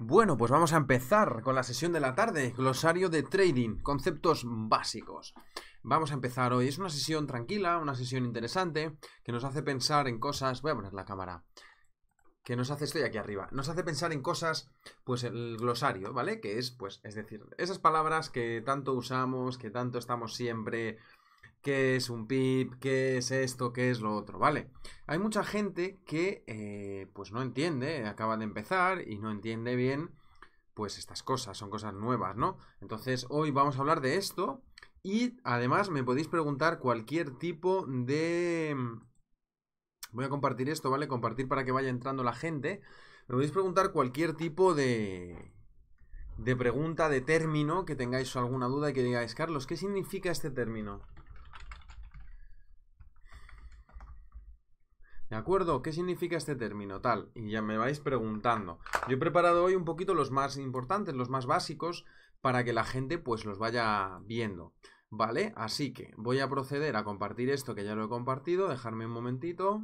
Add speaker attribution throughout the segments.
Speaker 1: Bueno, pues vamos a empezar con la sesión de la tarde, glosario de trading, conceptos básicos. Vamos a empezar hoy, es una sesión tranquila, una sesión interesante, que nos hace pensar en cosas, voy a poner la cámara, que nos hace, estoy aquí arriba, nos hace pensar en cosas, pues el glosario, ¿vale? Que es, pues, es decir, esas palabras que tanto usamos, que tanto estamos siempre qué es un PIP? qué es esto, qué es lo otro, ¿vale? Hay mucha gente que eh, pues no entiende, acaba de empezar y no entiende bien pues estas cosas, son cosas nuevas, ¿no? Entonces hoy vamos a hablar de esto y además me podéis preguntar cualquier tipo de... Mm, voy a compartir esto, ¿vale? Compartir para que vaya entrando la gente. Me podéis preguntar cualquier tipo de de pregunta, de término, que tengáis alguna duda y que digáis, Carlos, ¿qué significa este término? ¿De acuerdo? ¿Qué significa este término tal? Y ya me vais preguntando. Yo he preparado hoy un poquito los más importantes, los más básicos, para que la gente pues los vaya viendo. ¿Vale? Así que voy a proceder a compartir esto que ya lo he compartido. Dejarme un momentito.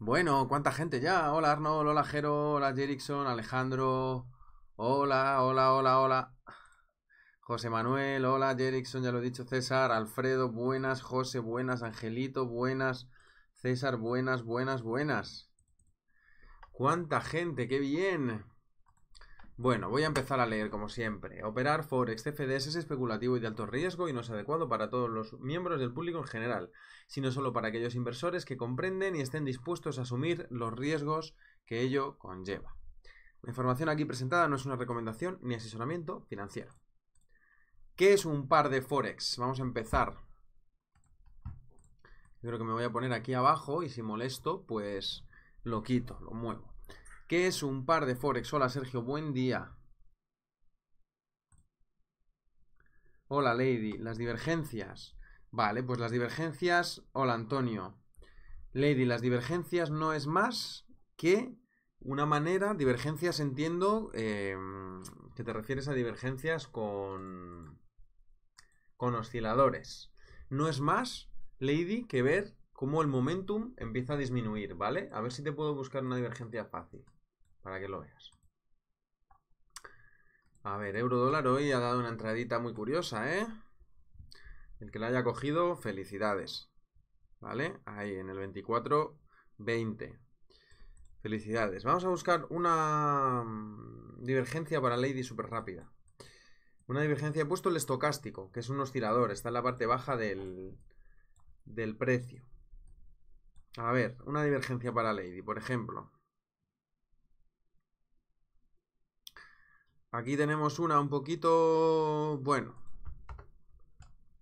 Speaker 1: Bueno, ¿cuánta gente ya? Hola Arnold, hola Jero, hola Jerickson, Alejandro. Hola, hola, hola, hola. José Manuel, hola, Jerickson, ya lo he dicho, César, Alfredo, buenas, José, buenas, Angelito, buenas, César, buenas, buenas, buenas. ¡Cuánta gente! ¡Qué bien! Bueno, voy a empezar a leer como siempre. Operar Forex CFDs es especulativo y de alto riesgo y no es adecuado para todos los miembros del público en general, sino solo para aquellos inversores que comprenden y estén dispuestos a asumir los riesgos que ello conlleva. La información aquí presentada no es una recomendación ni asesoramiento financiero. ¿Qué es un par de Forex? Vamos a empezar. Yo creo que me voy a poner aquí abajo y si molesto, pues lo quito, lo muevo. ¿Qué es un par de Forex? Hola Sergio, buen día. Hola Lady, las divergencias. Vale, pues las divergencias. Hola Antonio. Lady, las divergencias no es más que una manera, divergencias entiendo, eh, que te refieres a divergencias con con osciladores. No es más, Lady, que ver cómo el momentum empieza a disminuir, ¿vale? A ver si te puedo buscar una divergencia fácil para que lo veas. A ver, euro hoy ha dado una entradita muy curiosa, ¿eh? El que la haya cogido, felicidades. ¿Vale? Ahí en el 24, 20. Felicidades. Vamos a buscar una mm, divergencia para Lady súper rápida. Una divergencia. He puesto el estocástico, que es un oscilador. Está en la parte baja del, del precio. A ver, una divergencia para Lady, por ejemplo. Aquí tenemos una un poquito... Bueno.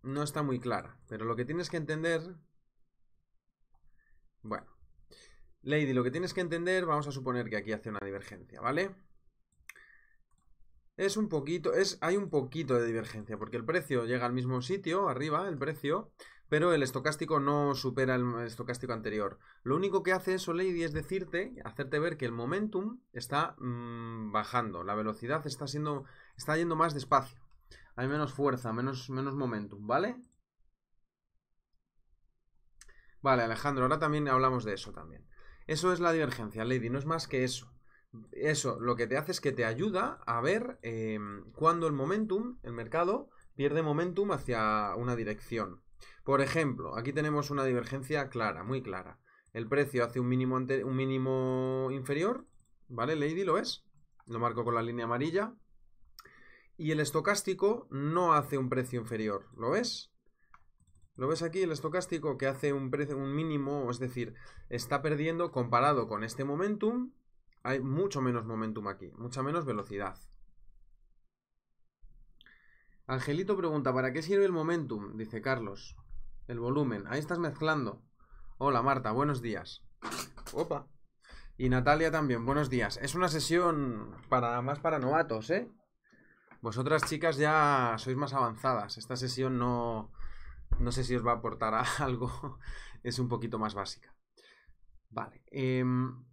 Speaker 1: No está muy clara. Pero lo que tienes que entender... Bueno. Lady, lo que tienes que entender, vamos a suponer que aquí hace una divergencia, ¿vale? Es un poquito, es, hay un poquito de divergencia, porque el precio llega al mismo sitio, arriba, el precio, pero el estocástico no supera el estocástico anterior. Lo único que hace eso, Lady, es decirte, hacerte ver que el momentum está mm, bajando, la velocidad está siendo, está yendo más despacio. Hay menos fuerza, menos, menos momentum, ¿vale? Vale, Alejandro, ahora también hablamos de eso también. Eso es la divergencia, Lady, no es más que eso eso lo que te hace es que te ayuda a ver em, cuando el momentum, el mercado, pierde momentum hacia una dirección. Por ejemplo, aquí tenemos una divergencia clara, muy clara. El precio hace un mínimo, un mínimo inferior, ¿vale? Lady lo ves? Lo marco con la línea amarilla. Y el estocástico no hace un precio inferior, ¿lo ves? ¿Lo ves aquí? El estocástico que hace un, un mínimo, es decir, está perdiendo comparado con este momentum, hay mucho menos momentum aquí, mucha menos velocidad. Angelito pregunta, ¿para qué sirve el momentum? Dice Carlos. El volumen, ahí estás mezclando. Hola Marta, buenos días. Opa. Y Natalia también, buenos días. Es una sesión para más para novatos, ¿eh? Vosotras chicas ya sois más avanzadas. Esta sesión no no sé si os va a aportar algo. es un poquito más básica. Vale. Em,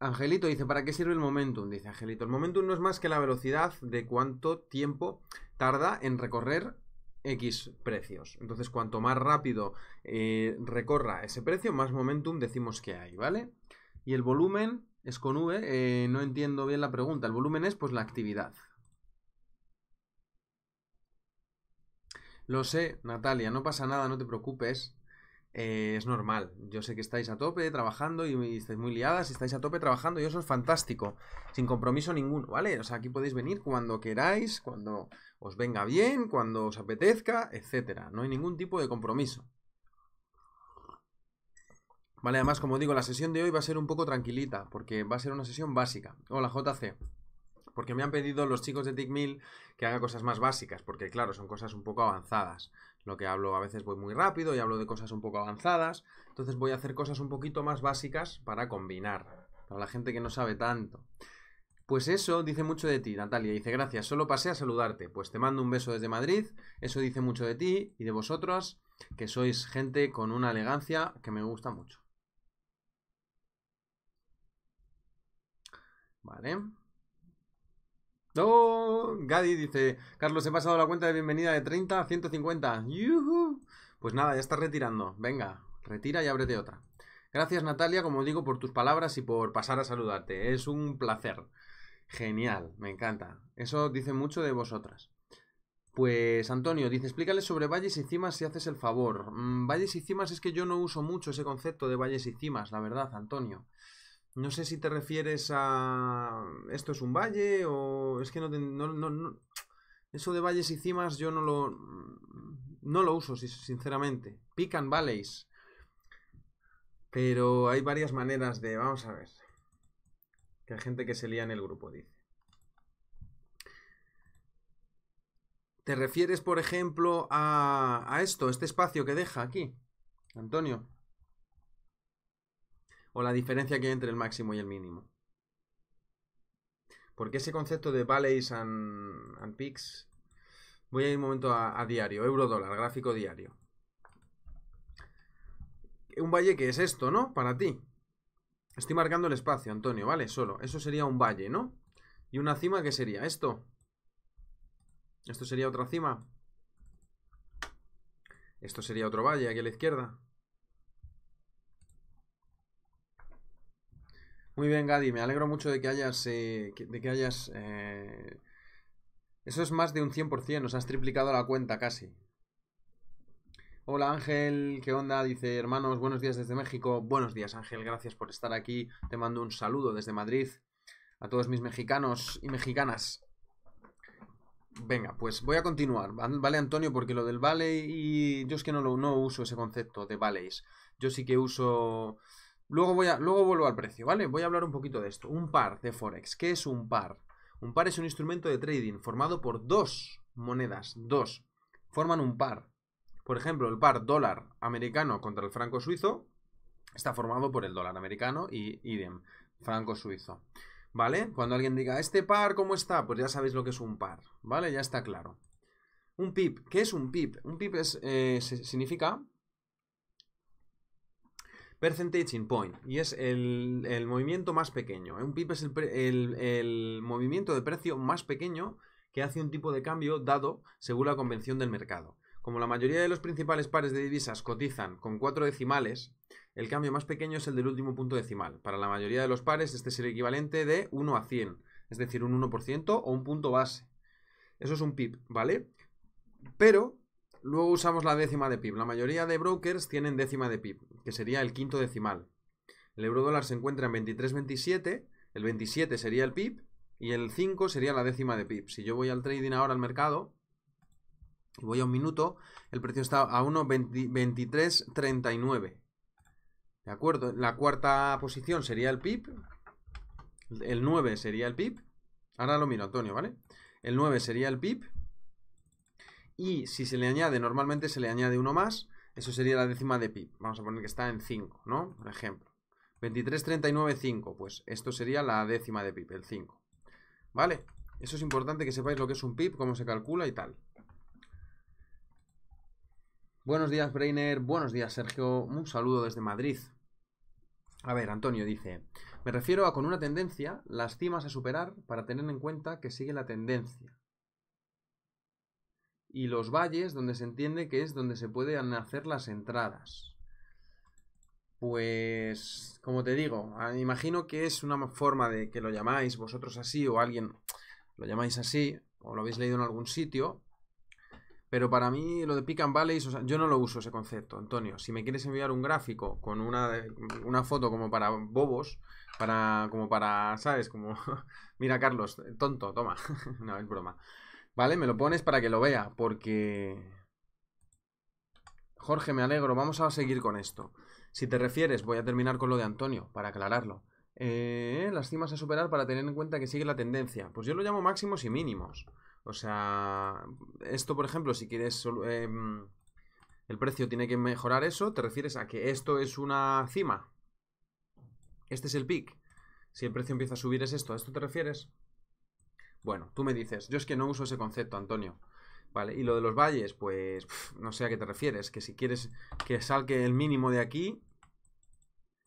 Speaker 1: Angelito dice, ¿para qué sirve el momentum? Dice Angelito, el momentum no es más que la velocidad de cuánto tiempo tarda en recorrer X precios. Entonces, cuanto más rápido eh, recorra ese precio, más momentum decimos que hay, ¿vale? Y el volumen es con V, eh, no entiendo bien la pregunta. El volumen es pues la actividad. Lo sé, Natalia, no pasa nada, no te preocupes. Eh, es normal. Yo sé que estáis a tope trabajando y, estáis muy liadas, estáis a tope trabajando y eso es fantástico, sin compromiso ninguno, ¿vale? O sea, aquí podéis venir cuando queráis, cuando os venga bien, cuando os apetezca, etcétera. No hay ningún tipo de compromiso. Vale, además, como digo, la sesión de hoy va a ser un poco tranquilita, porque va a ser una sesión básica. Hola, JC. Porque me han pedido los chicos de Tickmill que haga cosas más básicas, porque claro, son cosas un poco avanzadas lo que hablo a veces voy muy rápido y hablo de cosas un poco avanzadas, entonces voy a hacer cosas un poquito más básicas para combinar, para la gente que no sabe tanto. Pues eso dice mucho de ti, Natalia. Dice, gracias, solo pasé a saludarte. Pues te mando un beso desde Madrid. Eso dice mucho de ti y de vosotras, que sois gente con una elegancia que me gusta mucho. Vale. Oh, Gadi dice, Carlos, he pasado la cuenta de bienvenida de 30 a 150. ¡Yuhu! Pues nada, ya está retirando. Venga, retira y ábrete otra. Gracias Natalia, como digo, por tus palabras y por pasar a saludarte. Es un placer. Genial, me encanta. Eso dice mucho de vosotras. Pues Antonio dice, explícales sobre valles y cimas si haces el favor. Mm, valles y cimas es que yo no uso mucho ese concepto de valles y cimas, la verdad, Antonio. No sé si te refieres a... ¿Esto es un valle? O es que no, Eso de valles y cimas yo no lo... No lo uso, sinceramente. Pican valleys. Pero hay varias maneras de... Vamos a ver. Que hay gente que se lía en el grupo, dice. ¿Te refieres, por ejemplo, a, a esto, este espacio que deja aquí? Antonio o la diferencia que hay entre el máximo y el mínimo. Porque ese concepto de valleys and, peaks, voy a ir un momento a, diario, euro-dólar, gráfico diario. Un valle que es esto, ¿no? Para ti. Estoy marcando el espacio, Antonio, ¿vale? Solo. Eso sería un valle, ¿no? ¿Y una cima qué sería? ¿Esto? ¿Esto sería otra cima? Esto sería otro valle aquí a la izquierda. Muy bien, Gadi, me alegro mucho de que hayas... Eh, de que hayas eh, Eso es más de un 100%, nos has triplicado la cuenta casi. Hola Ángel, ¿qué onda? Dice hermanos, buenos días desde México. Buenos días Ángel, gracias por estar aquí. Te mando un saludo desde Madrid a todos mis mexicanos y mexicanas. Venga, pues voy a continuar, ¿vale Antonio? Porque lo del vale y yo es que no, lo, no uso ese concepto de vales. Yo sí que uso Luego, voy a, luego vuelvo al precio, ¿vale? Voy a hablar un poquito de esto. Un par de Forex. ¿Qué es un par? Un par es un instrumento de trading formado por dos monedas. Dos. Forman un par. Por ejemplo, el par dólar americano contra el franco suizo está formado por el dólar americano y idem, franco suizo. ¿Vale? Cuando alguien diga, ¿este par cómo está? Pues ya sabéis lo que es un par, ¿vale? Ya está claro. Un pip, ¿Qué es un pip? Un pip es, eh, significa Percentage in Point. Y es el, movimiento más pequeño. ¿eh? Un pip es el, movimiento de precio más pequeño que hace un tipo de cambio dado según la convención del mercado. Como la mayoría de los principales pares de divisas cotizan con cuatro decimales, el cambio más pequeño es el del último punto decimal. Para la mayoría de los pares, este es el equivalente de 1 a 100, es decir, un 1% o un punto base. Eso es un pip, ¿vale? Pero Luego usamos la décima de PIB. La mayoría de brokers tienen décima de PIB, que sería el quinto decimal. El euro dólar se encuentra en 23.27, el 27 sería el PIB y el 5 sería la décima de PIB. Si yo voy al trading ahora al mercado y voy a un minuto, el precio está a 1.2339. ¿De acuerdo? La cuarta posición sería el PIB, el 9 sería el PIB. Ahora lo miro, Antonio, ¿vale? El 9 sería el PIB y si se le añade, normalmente se le añade uno más, eso sería la décima de pip. Vamos a poner que está en 5, ¿no? Por ejemplo. 23, 39, 5. Pues esto sería la décima de pip, el 5. ¿Vale? Eso es importante que sepáis lo que es un pip, cómo se calcula y tal. Buenos días, Brainer. Buenos días, Sergio. Un saludo desde Madrid. A ver, Antonio dice, me refiero a con una tendencia, las cimas a superar para tener en cuenta que sigue la tendencia y los valles donde se entiende que es donde se pueden hacer las entradas. Pues, como te digo, ah, imagino que es una forma de que lo llamáis vosotros así o alguien lo llamáis así o lo habéis leído en algún sitio. Pero para mí lo de pican and yo no lo uso ese concepto, Antonio. Si me quieres enviar un gráfico con una, una foto como para bobos, para como para, ¿sabes? Como, mira Carlos, tonto, toma. no, es broma. ¿Vale? Me lo pones para que lo vea, porque... Jorge, me alegro, vamos a seguir con esto. Si te refieres, voy a terminar con lo de Antonio, para aclararlo. Eh, las cimas a superar para tener en cuenta que sigue la tendencia. Pues yo lo llamo máximos y mínimos. O sea, esto, por ejemplo, si quieres... Em, el precio tiene que mejorar eso, te refieres a que esto es una cima. Este es el pic. Si el precio empieza a subir es esto, ¿a esto te refieres? Bueno, tú me dices, yo es que no uso ese concepto, Antonio. Vale, y lo de los valles, pues no sé a qué te refieres, que si quieres que salque el mínimo de aquí,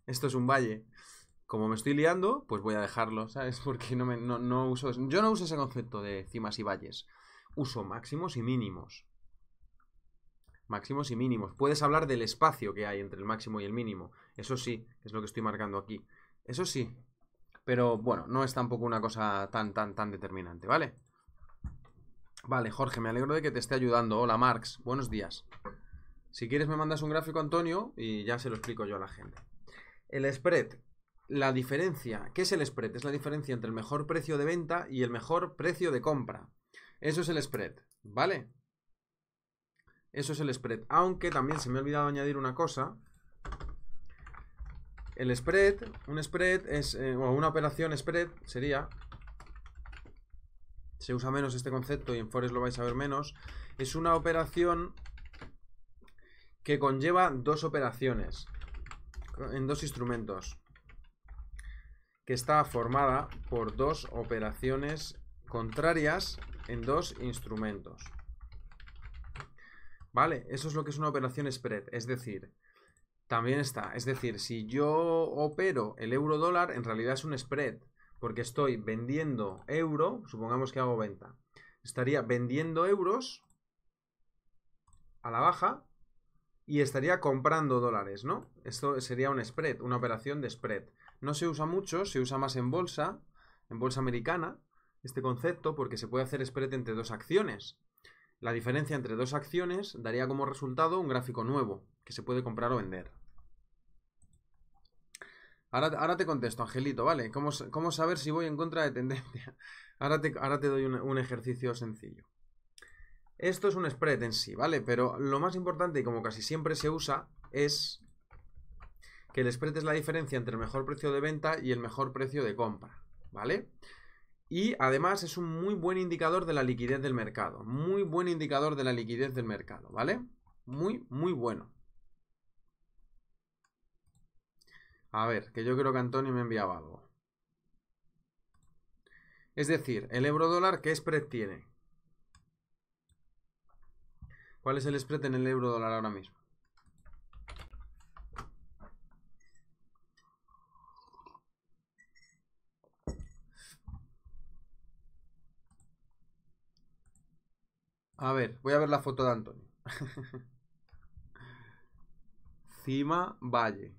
Speaker 1: esto es un valle. Como me estoy liando, pues voy a dejarlo, ¿sabes? Porque no, uso... Yo no uso ese concepto de cimas y valles. Uso máximos y mínimos. Máximos y mínimos. Puedes hablar del espacio que hay entre el máximo y el mínimo. Eso sí, es lo que estoy marcando aquí. Eso sí, pero bueno, no es tampoco una cosa tan, tan, tan determinante, ¿vale? Vale, Jorge, me alegro de que te esté ayudando. Hola, Marx, buenos días. Si quieres me mandas un gráfico, Antonio, y ya se lo explico yo a la gente. El spread, la diferencia. ¿Qué es el spread? Es la diferencia entre el mejor precio de venta y el mejor precio de compra. Eso es el spread, ¿vale? Eso es el spread. Aunque también se me ha olvidado añadir una cosa, el spread, un spread es, eh, una operación spread sería, se usa menos este concepto y en Forex lo vais a ver menos, es una operación que conlleva dos operaciones en dos instrumentos que está formada por dos operaciones contrarias en dos instrumentos. ¿Vale? Eso es lo que es una operación spread, es decir, también está. Es decir, si yo opero el euro dólar, en realidad es un spread. Porque estoy vendiendo euro, supongamos que hago venta. Estaría vendiendo euros a la baja y estaría comprando dólares, ¿no? Esto sería un spread, una operación de spread. No se usa mucho, se usa más en bolsa, en bolsa americana, este concepto, porque se puede hacer spread entre dos acciones. La diferencia entre dos acciones daría como resultado un gráfico nuevo, que se puede comprar o vender. Ahora, te contesto, Angelito, ¿vale? ¿Cómo, saber si voy en contra de tendencia? Ahora te, doy un, un ejercicio sencillo. Esto es un spread en sí, ¿vale? Pero lo más importante, y como casi siempre se usa, es que el spread es la diferencia entre el mejor precio de venta y el mejor precio de compra, ¿vale? Y además es un muy buen indicador de la liquidez del mercado, muy buen indicador de la liquidez del mercado, ¿vale? Muy, muy bueno. A ver, que yo creo que Antonio me enviaba algo. Es decir, el euro dólar, ¿qué spread tiene? ¿Cuál es el spread en el euro dólar ahora mismo? A ver, voy a ver la foto de Antonio. Cima Valle.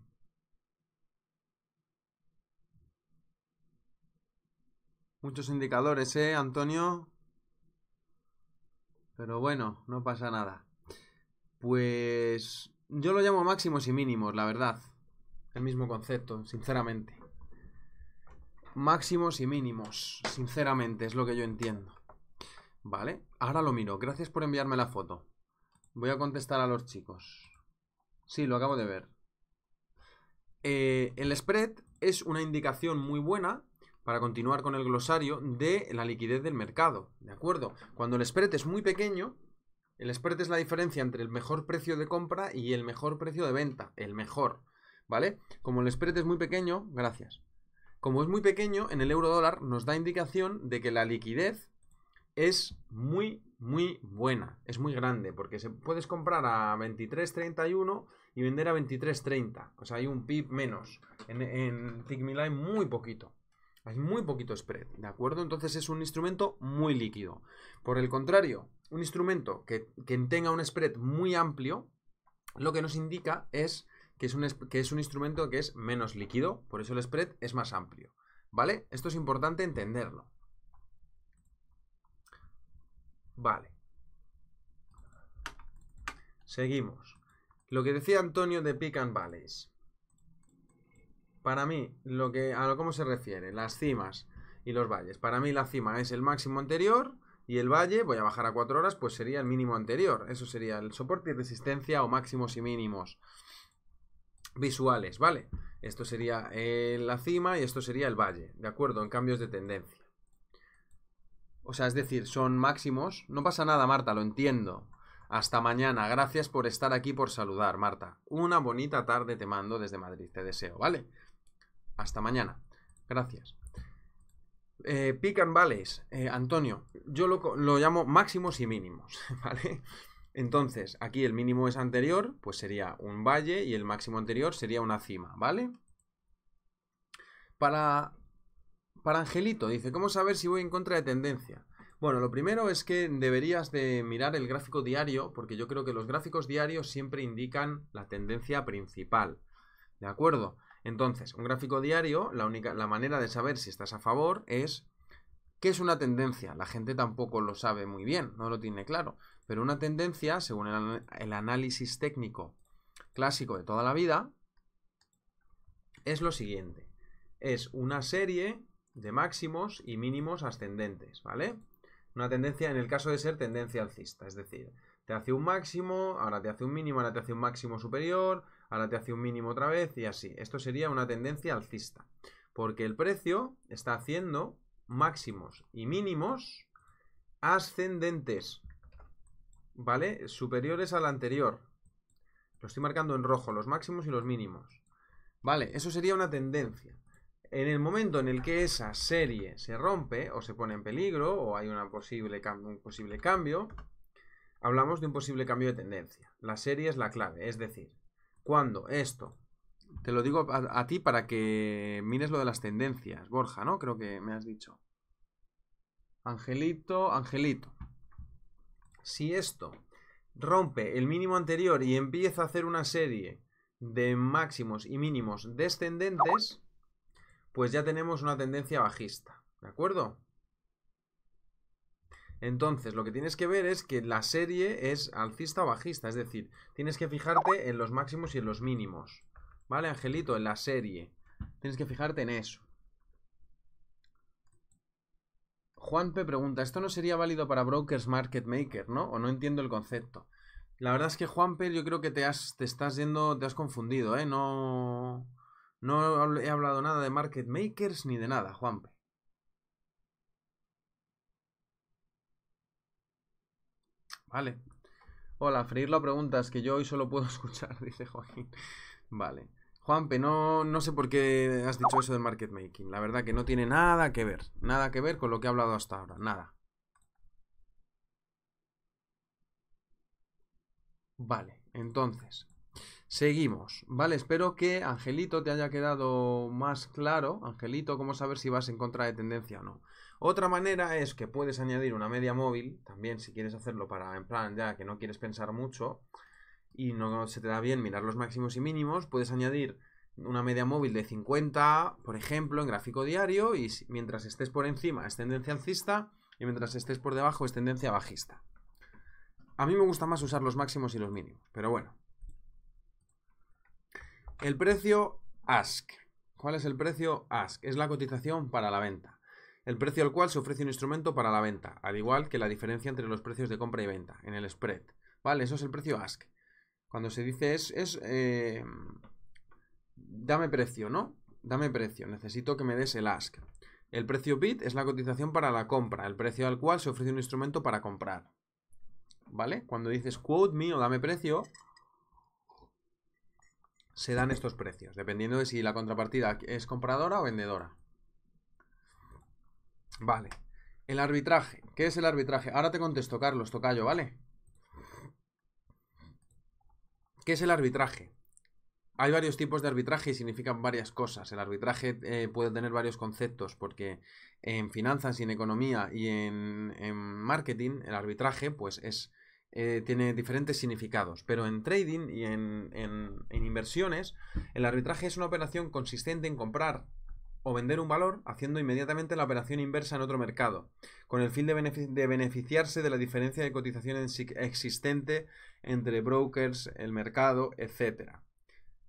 Speaker 1: Muchos indicadores, ¿eh, Antonio? Pero bueno, no pasa nada. Pues yo lo llamo máximos y mínimos, la verdad. El mismo concepto, sinceramente. Máximos y mínimos, sinceramente, es lo que yo entiendo. Vale, ahora lo miro. Gracias por enviarme la foto. Voy a contestar a los chicos. Sí, lo acabo de ver. Eh, el spread es una indicación muy buena para continuar con el glosario, de la liquidez del mercado, ¿de acuerdo? Cuando el spread es muy pequeño, el spread es la diferencia entre el mejor precio de compra y el mejor precio de venta, el mejor, ¿vale? Como el spread es muy pequeño, gracias. Como es muy pequeño, en el euro dólar nos da indicación de que la liquidez es muy, muy buena, es muy grande, porque se puedes comprar a 23.31 y vender a 23.30, o sea, hay un pip menos. En, en muy poquito, hay muy poquito spread, ¿de acuerdo? Entonces es un instrumento muy líquido. Por el contrario, un instrumento que, tenga un spread muy amplio, lo que nos indica es que es, un, que es un instrumento que es menos líquido, por eso el spread es más amplio. ¿Vale? Esto es importante entenderlo. Vale. Seguimos. Lo que decía Antonio de Pick and Valleys para mí, lo que, a lo cómo se refiere, las cimas y los valles. Para mí la cima es el máximo anterior y el valle, voy a bajar a cuatro horas, pues sería el mínimo anterior. Eso sería el soporte y resistencia o máximos y mínimos visuales, ¿vale? Esto sería eh, la cima y esto sería el valle, ¿de acuerdo? En cambios de tendencia. O sea, es decir, son máximos. No pasa nada, Marta, lo entiendo. Hasta mañana. Gracias por estar aquí, por saludar, Marta. Una bonita tarde te mando desde Madrid. Te deseo, ¿vale? Hasta mañana. Gracias. Eh, pick and eh, Antonio, yo lo, llamo máximos y mínimos, ¿vale? Entonces, aquí el mínimo es anterior, pues sería un valle y el máximo anterior sería una cima, ¿vale? Para, para Angelito, dice, ¿cómo saber si voy en contra de tendencia? Bueno, lo primero es que deberías de mirar el gráfico diario, porque yo creo que los gráficos diarios siempre indican la tendencia principal, ¿de acuerdo? Entonces, un gráfico diario, la única la manera de saber si estás a favor es ¿Qué es una tendencia? La gente tampoco lo sabe muy bien, no lo tiene claro. Pero una tendencia, según el, el, análisis técnico clásico de toda la vida, es lo siguiente. Es una serie de máximos y mínimos ascendentes, ¿vale? Una tendencia en el caso de ser tendencia alcista, es decir, te hace un máximo, ahora te hace un mínimo, ahora te hace un máximo superior, ahora te hace un mínimo otra vez y así. Esto sería una tendencia alcista, porque el precio está haciendo máximos y mínimos ascendentes, ¿vale? Superiores al anterior. Lo estoy marcando en rojo, los máximos y los mínimos. Vale, eso sería una tendencia. En el momento en el que esa serie se rompe o se pone en peligro o hay posible, un posible cambio, hablamos de un posible cambio de tendencia. La serie es la clave, es decir, cuando esto, te lo digo a, ti para que mires lo de las tendencias, Borja, ¿no? Creo que me has dicho. Angelito, Angelito. Si esto rompe el mínimo anterior y empieza a hacer una serie de máximos y mínimos descendentes, pues ya tenemos una tendencia bajista, ¿de acuerdo? Entonces, lo que tienes que ver es que la serie es alcista o bajista, es decir, tienes que fijarte en los máximos y en los mínimos. ¿Vale, Angelito? En la serie. Tienes que fijarte en eso. Juan pregunta, ¿esto no sería válido para brokers market maker, no? O no entiendo el concepto. La verdad es que Juan P, yo creo que te has te estás yendo, te has confundido, ¿eh? No no he hablado nada de market makers ni de nada, Juan P. Vale. Hola, freírlo preguntas preguntas que yo hoy solo puedo escuchar, dice Joaquín. Vale. Juanpe, no, no sé por qué has dicho eso de market making. La verdad que no tiene nada que ver. Nada que ver con lo que he hablado hasta ahora. Nada. Vale, entonces, seguimos, ¿vale? Espero que, Angelito, te haya quedado más claro, Angelito, cómo saber si vas en contra de tendencia o no. Otra manera es que puedes añadir una media móvil, también si quieres hacerlo para, en plan, ya que no quieres pensar mucho y no se te da bien mirar los máximos y mínimos, puedes añadir una media móvil de 50, por ejemplo, en gráfico diario y mientras estés por encima es tendencia alcista y mientras estés por debajo es tendencia bajista. A mí me gusta más usar los máximos y los mínimos, pero bueno. El precio ASK. ¿Cuál es el precio ASK? Es la cotización para la venta el precio al cual se ofrece un instrumento para la venta, al igual que la diferencia entre los precios de compra y venta, en el spread. ¿Vale? Eso es el precio ask. Cuando se dice es, es eh, dame precio, ¿no? Dame precio, necesito que me des el ask. El precio bid es la cotización para la compra, el precio al cual se ofrece un instrumento para comprar. ¿Vale? Cuando dices quote me o dame precio, se dan estos precios, dependiendo de si la contrapartida es compradora o vendedora. Vale. El arbitraje. ¿Qué es el arbitraje? Ahora te contesto, Carlos, tocayo, ¿vale? ¿Qué es el arbitraje? Hay varios tipos de arbitraje y significan varias cosas. El arbitraje eh, puede tener varios conceptos porque en finanzas y en economía y en, marketing el arbitraje pues es, eh, tiene diferentes significados. Pero en trading y en inversiones el arbitraje es una operación consistente en comprar o vender un valor haciendo inmediatamente la operación inversa en otro mercado, con el fin de, beneficiarse de la diferencia de cotización existente entre brokers, el mercado, etc.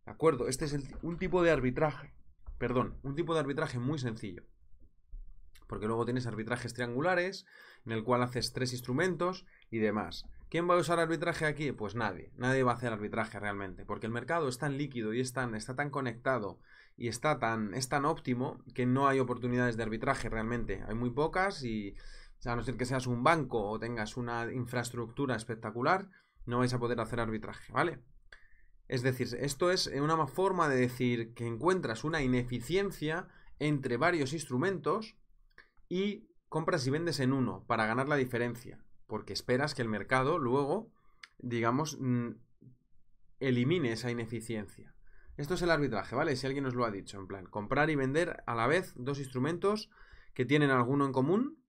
Speaker 1: ¿De acuerdo? Este es un tipo de arbitraje, perdón, un tipo de arbitraje muy sencillo. Porque luego tienes arbitrajes triangulares, en el cual haces tres instrumentos y demás. ¿Quién va a usar arbitraje aquí? Pues nadie. Nadie va a hacer arbitraje realmente, porque el mercado es tan líquido y está tan conectado y está tan, es tan óptimo que no hay oportunidades de arbitraje realmente. Hay muy pocas y a no ser que seas un banco o tengas una infraestructura espectacular, no vais a poder hacer arbitraje, ¿vale? Es decir, esto es una forma de decir que encuentras una ineficiencia entre varios instrumentos y compras y vendes en uno para ganar la diferencia, porque esperas que el mercado luego, digamos, mm, elimine esa ineficiencia. Esto es el arbitraje, ¿vale? Si alguien nos lo ha dicho, en plan, comprar y vender a la vez dos instrumentos que tienen alguno en común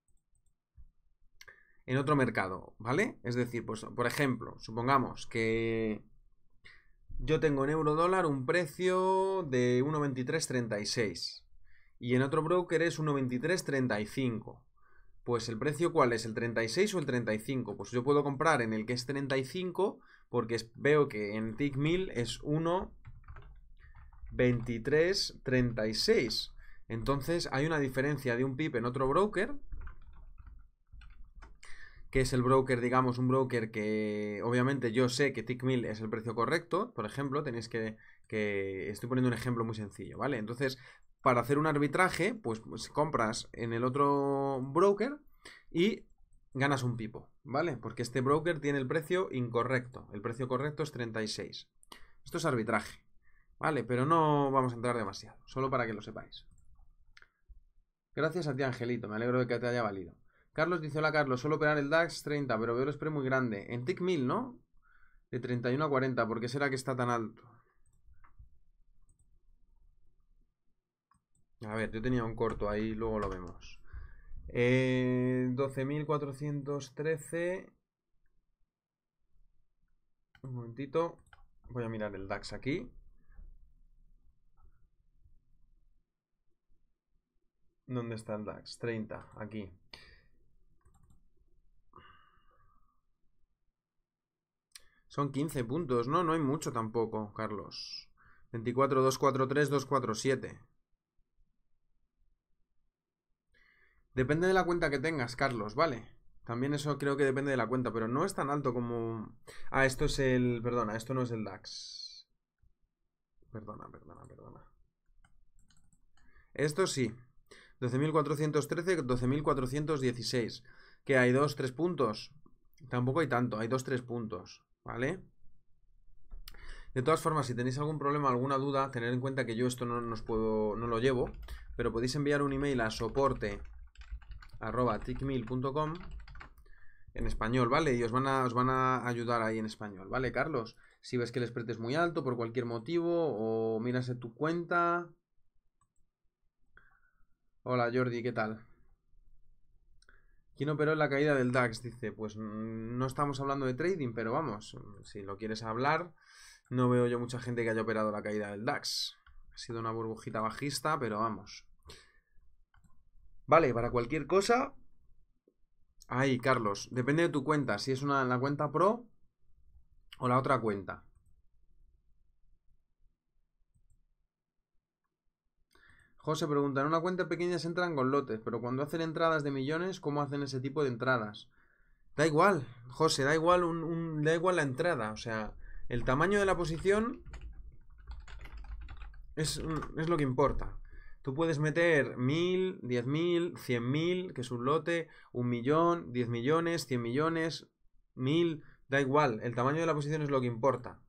Speaker 1: en otro mercado, ¿vale? Es decir, pues, por ejemplo, supongamos que yo tengo en euro dólar un precio de 1.2336 y en otro broker es 1.2335. Pues el precio cuál es, el 36 o el 35? Pues yo puedo comprar en el que es 35 porque veo que en TIC 1000 es 1 23.36. Entonces hay una diferencia de un pip en otro broker, que es el broker, digamos, un broker que obviamente yo sé que Tickmill es el precio correcto, por ejemplo, tenéis que, que, estoy poniendo un ejemplo muy sencillo, ¿vale? Entonces, para hacer un arbitraje, pues, pues compras en el otro broker y ganas un pipo, ¿vale? Porque este broker tiene el precio incorrecto, el precio correcto es 36. Esto es arbitraje. Vale, pero no vamos a entrar demasiado, solo para que lo sepáis. Gracias a ti, Angelito, me alegro de que te haya valido. Carlos dice, hola Carlos, solo operar el DAX 30, pero veo el spread muy grande. En TIC 1000, ¿no? De 31 a 40, ¿por qué será que está tan alto? A ver, yo tenía un corto ahí, luego lo vemos. 12.413. Eh, un momentito. Voy a mirar el DAX aquí. ¿Dónde está el DAX? 30, aquí. Son 15 puntos, ¿no? No hay mucho tampoco, Carlos. 24, 2, 4, 3, 2, 4, 7. Depende de la cuenta que tengas, Carlos, ¿vale? También eso creo que depende de la cuenta, pero no es tan alto como... Ah, esto es el... Perdona, esto no es el DAX. Perdona, perdona, perdona. Esto sí, 12.413, 12.416. Que hay dos, tres puntos. Tampoco hay tanto, hay dos, tres puntos. ¿Vale? De todas formas, si tenéis algún problema, alguna duda, tener en cuenta que yo esto no, puedo, no lo llevo, pero podéis enviar un email a soporte en español, ¿vale? Y os van, a, os van a ayudar ahí en español, ¿vale, Carlos? Si ves que el spread es muy alto por cualquier motivo o miras en tu cuenta, Hola Jordi, ¿qué tal? ¿Quién operó en la caída del DAX? Dice, pues mm, no estamos hablando de trading, pero vamos, mm, si lo quieres hablar, no veo yo mucha gente que haya operado la caída del DAX. Ha sido una burbujita bajista, pero vamos. Vale, para cualquier cosa... Ay, Carlos, depende de tu cuenta, si es una, la cuenta Pro o la otra cuenta. José pregunta, en una cuenta pequeña se entran con lotes, pero cuando hacen entradas de millones, ¿cómo hacen ese tipo de entradas? Da igual, José, da igual, un, da igual la entrada, o sea, el tamaño de la posición es, mm, es lo que importa. Tú puedes meter mil, diez mil, cien mil, que es un lote, un millón, diez millones, cien millones, mil, da igual, el tamaño de la posición es lo que importa.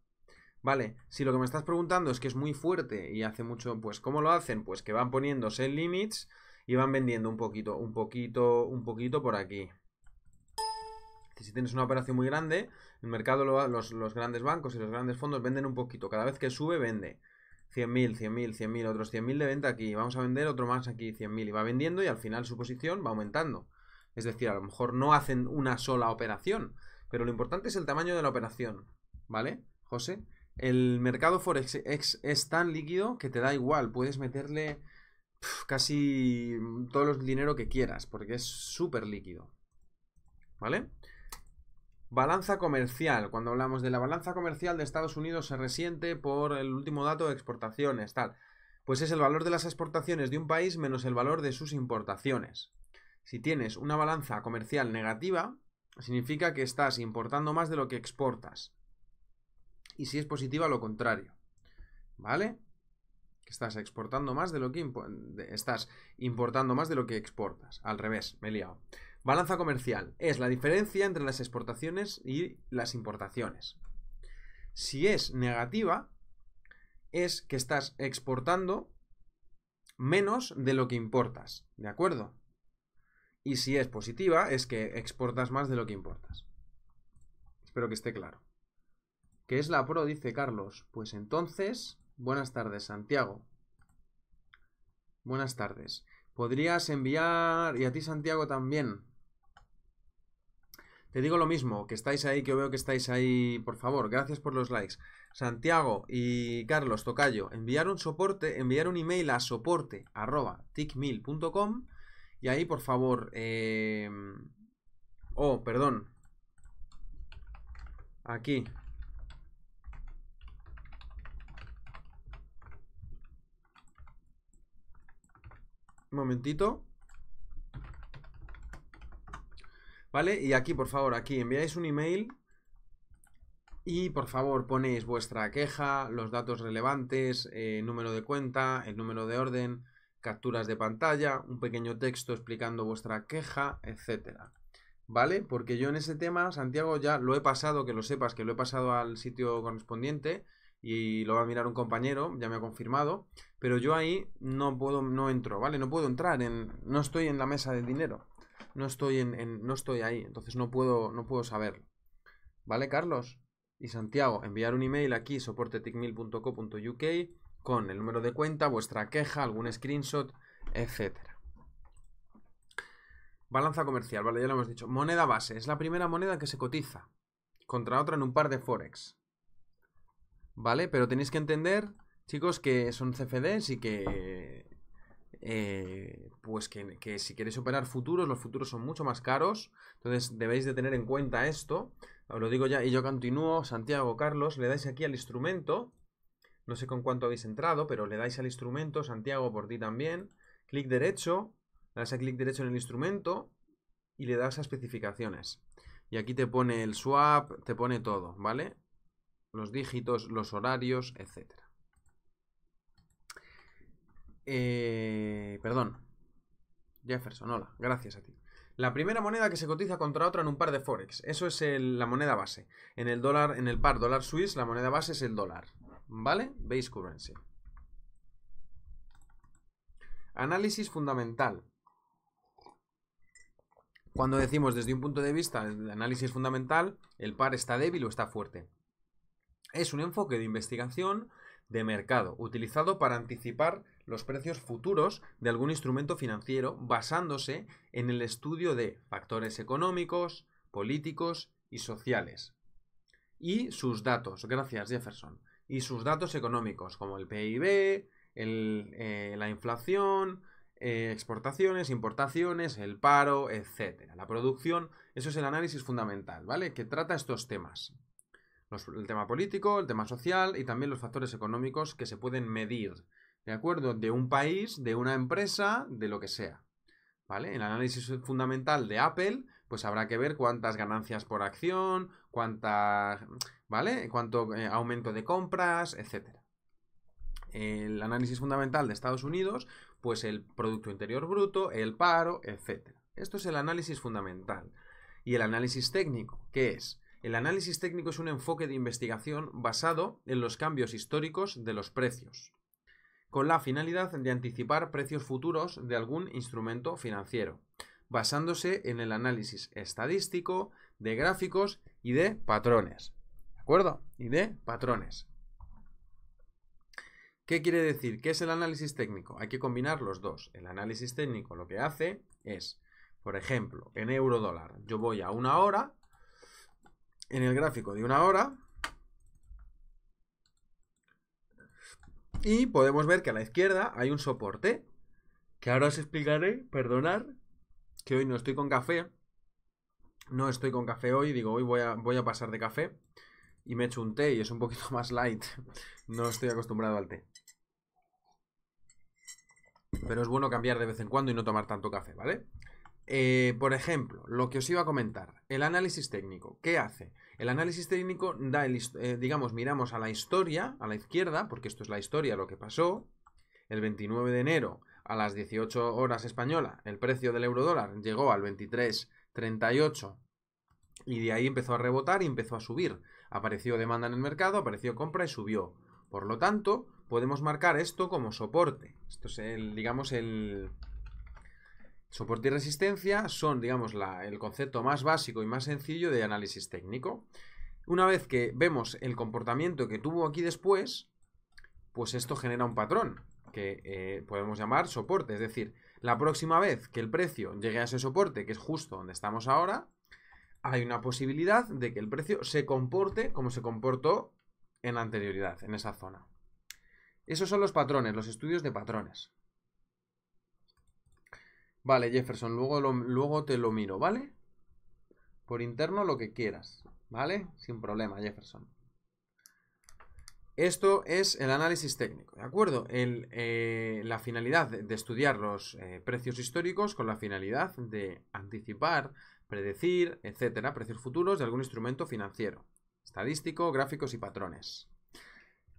Speaker 1: Vale, si lo que me estás preguntando es que es muy fuerte y hace mucho, pues ¿cómo lo hacen? Pues que van poniéndose limits y van vendiendo un poquito, un poquito, un poquito por aquí. Si tienes una operación muy grande, el mercado, los, los grandes bancos y los grandes fondos venden un poquito. Cada vez que sube, vende. 100.000, 100.000, 100.000, otros 100.000 de venta aquí, vamos a vender otro más aquí, 100.000, y va vendiendo y al final su posición va aumentando. Es decir, a lo mejor no hacen una sola operación, pero lo importante es el tamaño de la operación, ¿vale, José? El mercado Forex es, tan líquido que te da igual, puedes meterle casi mm, todo el dinero que quieras, porque es súper líquido. ¿Vale? Balanza comercial. Cuando hablamos de la balanza comercial de Estados Unidos se resiente por el último dato de exportaciones, tal. Pues es el valor de las exportaciones de un país menos el valor de sus importaciones. Si tienes una balanza comercial negativa, significa que estás importando más de lo que exportas y si es positiva, lo contrario. ¿Vale? Estás exportando más de lo que estás importando más de lo que exportas. Al revés, me he liado. Balanza comercial es la diferencia entre las exportaciones y las importaciones. Si es negativa, es que estás exportando menos de lo que importas, ¿de acuerdo? Y si es positiva, es que exportas más de lo que importas. Espero que esté claro que es la pro, dice Carlos. Pues entonces, buenas tardes, Santiago. Buenas tardes. Podrías enviar, y a ti Santiago también. Te digo lo mismo, que estáis ahí, que veo que estáis ahí, por favor, gracias por los likes. Santiago y Carlos Tocayo, enviar un soporte, enviar un email a soporte arroba y ahí, por favor, eh, oh, perdón, aquí, momentito. ¿Vale? Y aquí, por favor, aquí enviáis un email y por favor ponéis vuestra queja, los datos relevantes, eh, número de cuenta, el número de orden, capturas de pantalla, un pequeño texto explicando vuestra queja, etcétera. ¿Vale? Porque yo en ese tema, Santiago, ya lo he pasado, que lo sepas, que lo he pasado al sitio correspondiente y lo va a mirar un compañero, ya me ha confirmado, pero yo ahí no puedo, no entro, ¿vale? No puedo entrar, en, no estoy en la mesa de dinero, no estoy, en, no estoy ahí, entonces no puedo, no puedo saberlo. ¿Vale, Carlos? Y Santiago, enviar un email aquí, soporteticmil.co.uk, con el número de cuenta, vuestra queja, algún screenshot, etcétera. Balanza comercial, vale, ya lo hemos dicho. Moneda base, es la primera moneda que se cotiza contra otra en un par de forex. ¿Vale? Pero tenéis que entender, chicos, que son CFDs y que... Eh, pues que, que, si queréis operar futuros, los futuros son mucho más caros. Entonces debéis de tener en cuenta esto. Os lo digo ya y yo continúo. Santiago, Carlos, le dais aquí al instrumento. No sé con cuánto habéis entrado, pero le dais al instrumento. Santiago, por ti también. Clic derecho. Le das a clic derecho en el instrumento y le das a especificaciones. Y aquí te pone el swap, te pone todo, ¿vale? los dígitos, los horarios, etc. Eh, perdón. Jefferson, hola, gracias a ti. La primera moneda que se cotiza contra otra en un par de forex. Eso es la moneda base. En el dólar, en el par dólar suizo, la moneda base es el dólar. ¿Vale? Base currency. Análisis fundamental. Cuando decimos desde un punto de vista el análisis fundamental, el par está débil o está fuerte. Es un enfoque de investigación de mercado, utilizado para anticipar los precios futuros de algún instrumento financiero basándose en el estudio de factores económicos, políticos y sociales. Y sus datos, gracias Jefferson, y sus datos económicos como el PIB, eh, la inflación, eh, exportaciones, importaciones, el paro, etc. La producción, eso es el análisis fundamental, ¿vale? Que trata estos temas el tema político, el tema social y también los factores económicos que se pueden medir, ¿de acuerdo? De un país, de una empresa, de lo que sea. ¿Vale? El análisis fundamental de Apple, pues habrá que ver cuántas ganancias por acción, cuánta, ¿vale? Cuánto eh, aumento de compras, etc. el análisis fundamental de Estados Unidos, pues el Producto Interior Bruto, el paro, etc. Esto es el análisis fundamental. Y el análisis técnico, qué es el análisis técnico es un enfoque de investigación basado en los cambios históricos de los precios, con la finalidad de anticipar precios futuros de algún instrumento financiero, basándose en el análisis estadístico, de gráficos y de patrones. ¿De acuerdo? Y de patrones. ¿Qué quiere decir? ¿Qué es el análisis técnico? Hay que combinar los dos. El análisis técnico lo que hace es, por ejemplo, en euro dólar, yo voy a una hora en el gráfico de una hora. Y podemos ver que a la izquierda hay un soporte, que ahora os explicaré, perdonar, que hoy no estoy con café. No estoy con café hoy, digo, hoy voy a, voy a pasar de café. Y me echo un té y es un poquito más light. No estoy acostumbrado al té. Pero es bueno cambiar de vez en cuando y no tomar tanto café, ¿vale? Eh, por ejemplo, lo que os iba a comentar, el análisis técnico, ¿qué hace? El análisis técnico da, eh, digamos, miramos a la historia, a la izquierda, porque esto es la historia, lo que pasó, el 29 de enero a las 18 horas española, el precio del euro dólar llegó al 23.38 y de ahí empezó a rebotar y empezó a subir. Apareció demanda en el mercado, apareció compra y subió. Por lo tanto, podemos marcar esto como soporte. Esto es el, digamos, el, Soporte y resistencia son, digamos, el concepto más básico y más sencillo de análisis técnico. Una vez que vemos el comportamiento que tuvo aquí después, pues esto genera un patrón que eh, podemos llamar soporte. Es decir, la próxima vez que el precio llegue a ese soporte, que es justo donde estamos ahora, hay una posibilidad de que el precio se comporte como se comportó en anterioridad, en esa zona. Esos son los patrones, los estudios de patrones. Vale, Jefferson, luego, luego te lo miro, ¿vale? Por interno lo que quieras, ¿vale? Sin problema, Jefferson. Esto es el análisis técnico, ¿de acuerdo? Eh, la finalidad de estudiar los eh, precios históricos con la finalidad de anticipar, predecir, etcétera, precios futuros de algún instrumento financiero, estadístico, gráficos y patrones.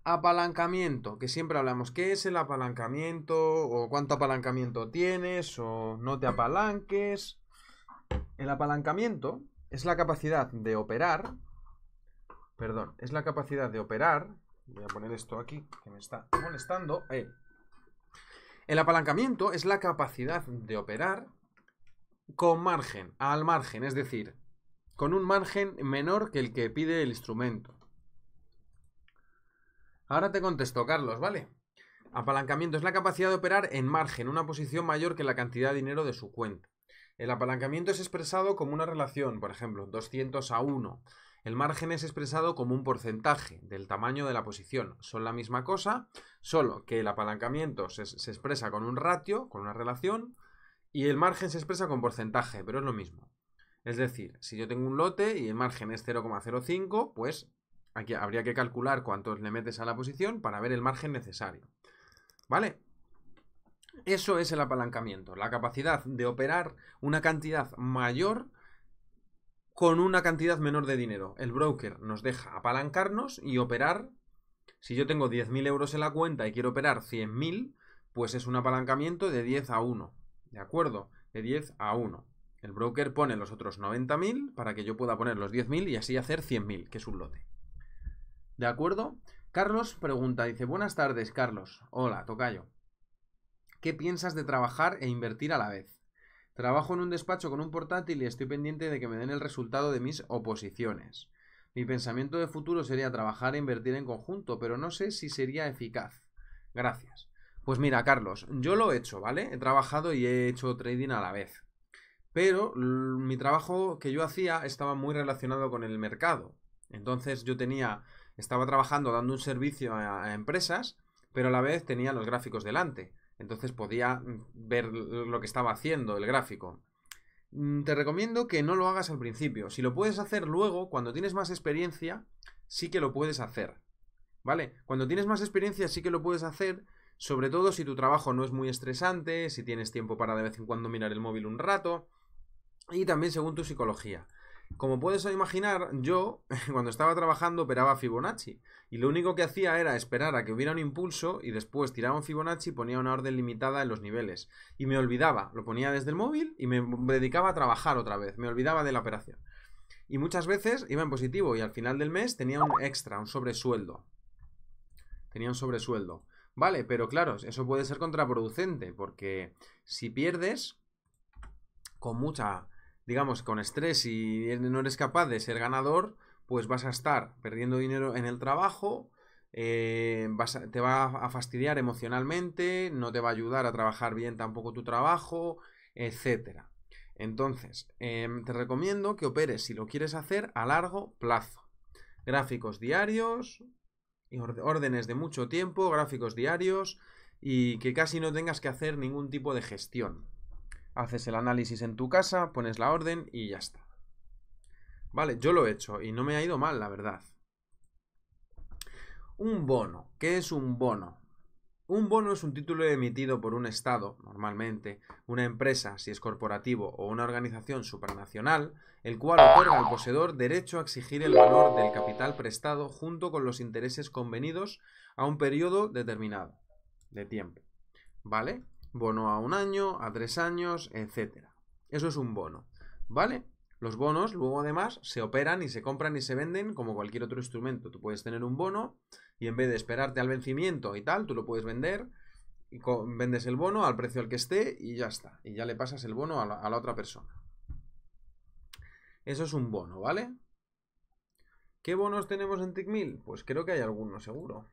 Speaker 1: Apalancamiento, que siempre hablamos, ¿qué es el apalancamiento? ¿O cuánto apalancamiento tienes? ¿O no te apalanques? El apalancamiento es la capacidad de operar, perdón, es la capacidad de operar, voy a poner esto aquí, que me está molestando, eh. el apalancamiento es la capacidad de operar con margen, al margen, es decir, con un margen menor que el que pide el instrumento. Ahora te contesto, Carlos, ¿vale? Apalancamiento es la capacidad de operar en margen, una posición mayor que la cantidad de dinero de su cuenta. El apalancamiento es expresado como una relación, por ejemplo, 200 a 1. El margen es expresado como un porcentaje del tamaño de la posición. Son la misma cosa, solo que el apalancamiento se, expresa con un ratio, con una relación, y el margen se expresa con porcentaje, pero es lo mismo. Es decir, si yo tengo un lote y el margen es 0,05, pues Aquí habría que calcular cuántos le metes a la posición para ver el margen necesario. ¿Vale? Eso es el apalancamiento, la capacidad de operar una cantidad mayor con una cantidad menor de dinero. El broker nos deja apalancarnos y operar. Si yo tengo 10.000 euros en la cuenta y quiero operar 100.000, pues es un apalancamiento de 10 a 1. ¿De acuerdo? De 10 a 1. El broker pone los otros 90.000 para que yo pueda poner los 10.000 y así hacer 100.000, que es un lote. ¿De acuerdo? Carlos pregunta, dice, buenas tardes, Carlos. Hola, tocayo. ¿Qué piensas de trabajar e invertir a la vez? Trabajo en un despacho con un portátil y estoy pendiente de que me den el resultado de mis oposiciones. Mi pensamiento de futuro sería trabajar e invertir en conjunto, pero no sé si sería eficaz. Gracias. Pues mira, Carlos, yo lo he hecho, ¿vale? He trabajado y he hecho trading a la vez. Pero mi trabajo que yo hacía estaba muy relacionado con el mercado. Entonces yo tenía estaba trabajando dando un servicio a, empresas, pero a la vez tenía los gráficos delante. Entonces podía mm, ver lo que estaba haciendo el gráfico. Mm, te recomiendo que no lo hagas al principio. Si lo puedes hacer luego, cuando tienes más experiencia, sí que lo puedes hacer. ¿Vale? Cuando tienes más experiencia sí que lo puedes hacer, sobre todo si tu trabajo no es muy estresante, si tienes tiempo para de vez en cuando mirar el móvil un rato, y también según tu psicología. Como puedes imaginar, yo cuando estaba trabajando operaba Fibonacci y lo único que hacía era esperar a que hubiera un impulso y después tiraba un Fibonacci y ponía una orden limitada en los niveles. Y me olvidaba, lo ponía desde el móvil y me dedicaba a trabajar otra vez, me olvidaba de la operación. Y muchas veces iba en positivo y al final del mes tenía un extra, un sobresueldo. Tenía un sobresueldo. Vale, pero claro, eso puede ser contraproducente porque si pierdes con mucha digamos, con estrés y no eres capaz de ser ganador, pues vas a estar perdiendo dinero en el trabajo, eh, te va a fastidiar emocionalmente, no te va a ayudar a trabajar bien tampoco tu trabajo, etcétera. Entonces, em, te recomiendo que operes, si lo quieres hacer, a largo plazo. Gráficos diarios, órdenes de mucho tiempo, gráficos diarios y que casi no tengas que hacer ningún tipo de gestión haces el análisis en tu casa, pones la orden y ya está. Vale, yo lo he hecho y no me ha ido mal, la verdad. Un bono. ¿Qué es un bono? Un bono es un título emitido por un Estado, normalmente, una empresa, si es corporativo, o una organización supranacional, el cual otorga al poseedor derecho a exigir el valor del capital prestado junto con los intereses convenidos a un periodo determinado de tiempo. ¿Vale? bono a un año, a tres años, etc. Eso es un bono, ¿vale? Los bonos luego además se operan y se compran y se venden como cualquier otro instrumento. Tú puedes tener un bono y en vez de esperarte al vencimiento y tal, tú lo puedes vender y vendes el bono al precio al que esté y ya está. Y ya le pasas el bono a la, otra persona. Eso es un bono, ¿vale? ¿Qué bonos tenemos en TICMIL? Pues creo que hay algunos, seguro.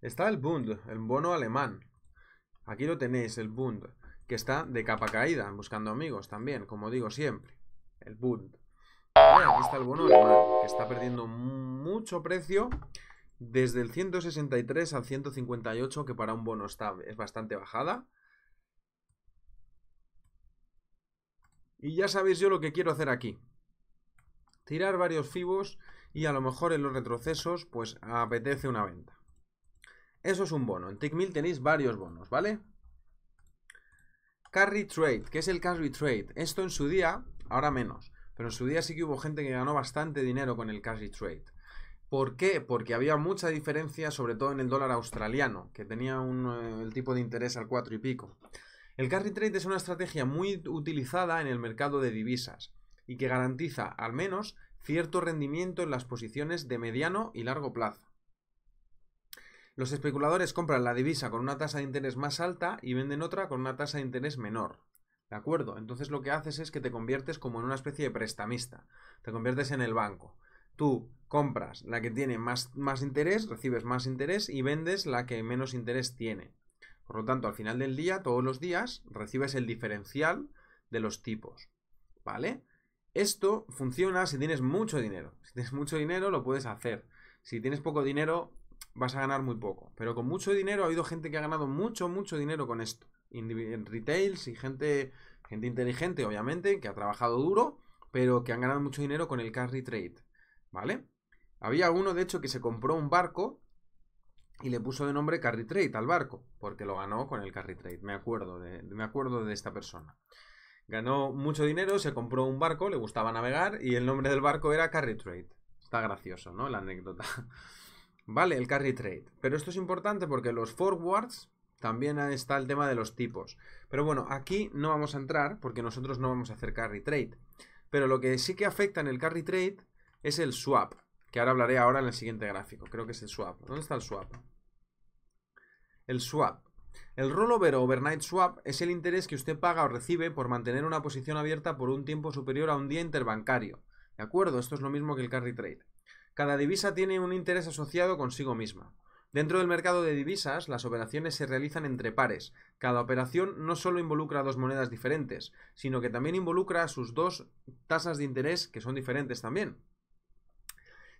Speaker 1: Está el Bund, el bono alemán. Aquí lo tenéis, el Bund, que está de capa caída, buscando amigos también, como digo siempre. El Bund. Bueno, aquí está el bono normal, que está perdiendo mucho precio desde el 163 al 158, que para un bono está, es bastante bajada. Y ya sabéis yo lo que quiero hacer aquí. Tirar varios fibos y a lo mejor en los retrocesos pues apetece una venta. Eso es un bono. En TickMill tenéis varios bonos, ¿vale? Carry Trade. ¿Qué es el Carry Trade? Esto en su día, ahora menos, pero en su día sí que hubo gente que ganó bastante dinero con el Carry Trade. ¿Por qué? Porque había mucha diferencia, sobre todo en el dólar australiano, que tenía un, eh, el tipo de interés al 4 y pico. El carry trade es una estrategia muy utilizada en el mercado de divisas y que garantiza al menos cierto rendimiento en las posiciones de mediano y largo plazo. Los especuladores compran la divisa con una tasa de interés más alta y venden otra con una tasa de interés menor. ¿De acuerdo? Entonces lo que haces es que te conviertes como en una especie de prestamista. Te conviertes en el banco. Tú compras la que tiene más, más interés, recibes más interés y vendes la que menos interés tiene. Por lo tanto, al final del día, todos los días, recibes el diferencial de los tipos. ¿Vale? Esto funciona si tienes mucho dinero. Si tienes mucho dinero, lo puedes hacer. Si tienes poco dinero, vas a ganar muy poco. Pero con mucho dinero ha habido gente que ha ganado mucho, mucho dinero con esto. En retails y gente, gente inteligente, obviamente, que ha trabajado duro, pero que han ganado mucho dinero con el carry trade. ¿Vale? Había uno, de hecho, que se compró un barco y le puso de nombre carry trade al barco, porque lo ganó con el carry trade. Me acuerdo de, me acuerdo de esta persona. Ganó mucho dinero, se compró un barco, le gustaba navegar y el nombre del barco era carry trade. Está gracioso, ¿no? La anécdota. ¿Vale? El carry trade. Pero esto es importante porque los forwards también está el tema de los tipos. Pero bueno, aquí no vamos a entrar porque nosotros no vamos a hacer carry trade. Pero lo que sí que afecta en el carry trade es el swap, que ahora hablaré ahora en el siguiente gráfico. Creo que es el swap. ¿Dónde está el swap? El swap. El rollover o overnight swap es el interés que usted paga o recibe por mantener una posición abierta por un tiempo superior a un día interbancario. ¿De acuerdo? Esto es lo mismo que el carry trade. Cada divisa tiene un interés asociado consigo misma. Dentro del mercado de divisas, las operaciones se realizan entre pares. Cada operación no solo involucra dos monedas diferentes, sino que también involucra sus dos tasas de interés que son diferentes también.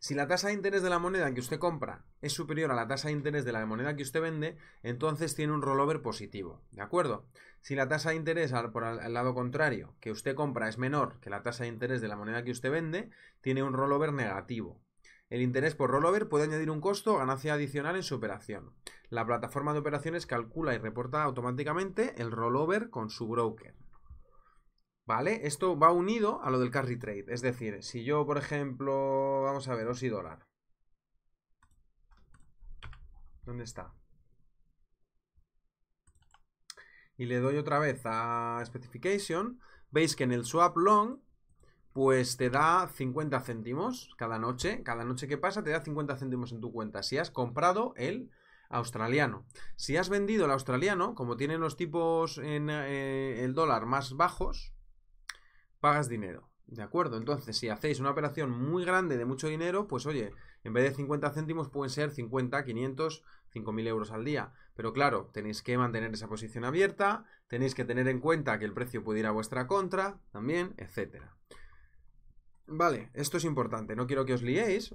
Speaker 1: Si la tasa de interés de la moneda que usted compra es superior a la tasa de interés de la moneda que usted vende, entonces tiene un rollover positivo, ¿de acuerdo? Si la tasa de interés por el lado contrario que usted compra es menor que la tasa de interés de la moneda que usted vende, tiene un rollover negativo, el interés por rollover puede añadir un costo o ganancia adicional en su operación. La plataforma de operaciones calcula y reporta automáticamente el rollover con su broker. ¿Vale? Esto va unido a lo del carry trade. Es decir, si yo, por ejemplo, vamos a ver, OSI dólar. ¿Dónde está? Y le doy otra vez a Specification. Veis que en el swap long pues te da 50 céntimos cada noche. Cada noche que pasa te da 50 céntimos en tu cuenta si has comprado el australiano. Si has vendido el australiano, como tienen los tipos en eh, el dólar más bajos, pagas dinero. ¿De acuerdo? Entonces, si hacéis una operación muy grande de mucho dinero, pues oye, en vez de 50 céntimos pueden ser 50, 500, 5.000 euros al día. Pero claro, tenéis que mantener esa posición abierta, tenéis que tener en cuenta que el precio puede ir a vuestra contra también, etcétera. Vale, esto es importante. No quiero que os liéis.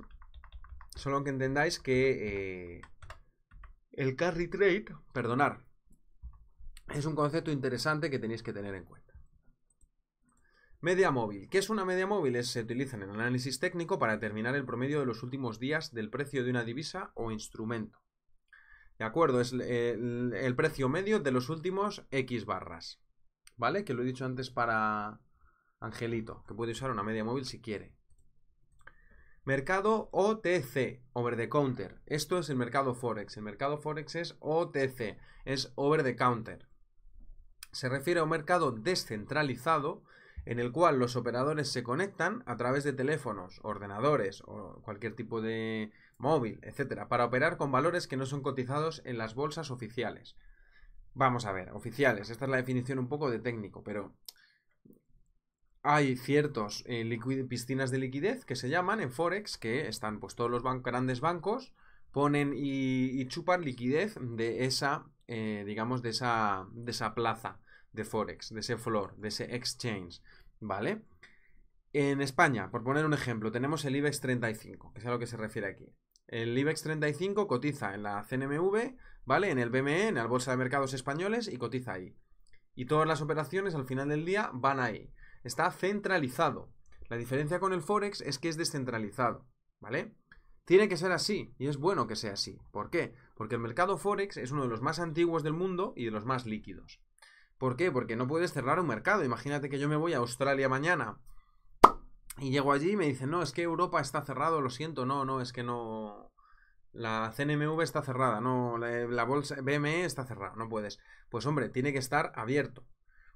Speaker 1: Solo que entendáis que eh, el carry trade, perdonar, es un concepto interesante que tenéis que tener en cuenta. Media móvil. ¿Qué es una media móvil? se utiliza en el análisis técnico para determinar el promedio de los últimos días del precio de una divisa o instrumento. ¿De acuerdo? Es eh, el precio medio de los últimos X barras. ¿Vale? Que lo he dicho antes para, Angelito, que puede usar una media móvil si quiere. Mercado OTC, over the counter. Esto es el mercado Forex. El mercado Forex es OTC, es over the counter. Se refiere a un mercado descentralizado en el cual los operadores se conectan a través de teléfonos, ordenadores o cualquier tipo de móvil, etcétera, para operar con valores que no son cotizados en las bolsas oficiales. Vamos a ver, oficiales, esta es la definición un poco de técnico, pero hay ciertos eh, piscinas de liquidez que se llaman en Forex, que están pues todos los grandes bancos ponen y, chupan liquidez de esa, eh, digamos, de esa, de esa plaza de Forex, de ese floor, de ese exchange, ¿vale? En España, por poner un ejemplo, tenemos el IBEX 35, que es a lo que se refiere aquí. El IBEX 35 cotiza en la CNMV, ¿vale? En el BME, en la Bolsa de Mercados Españoles, y cotiza ahí. Y todas las operaciones al final del día van ahí está centralizado. La diferencia con el Forex es que es descentralizado, ¿vale? Tiene que ser así, y es bueno que sea así. ¿Por qué? Porque el mercado Forex es uno de los más antiguos del mundo y de los más líquidos. ¿Por qué? Porque no puedes cerrar un mercado. Imagínate que yo me voy a Australia mañana y llego allí y me dicen, no, es que Europa está cerrado, lo siento, no, no, es que no... La CNMV está cerrada, no, la, bolsa BME está cerrada, no puedes. Pues hombre, tiene que estar abierto.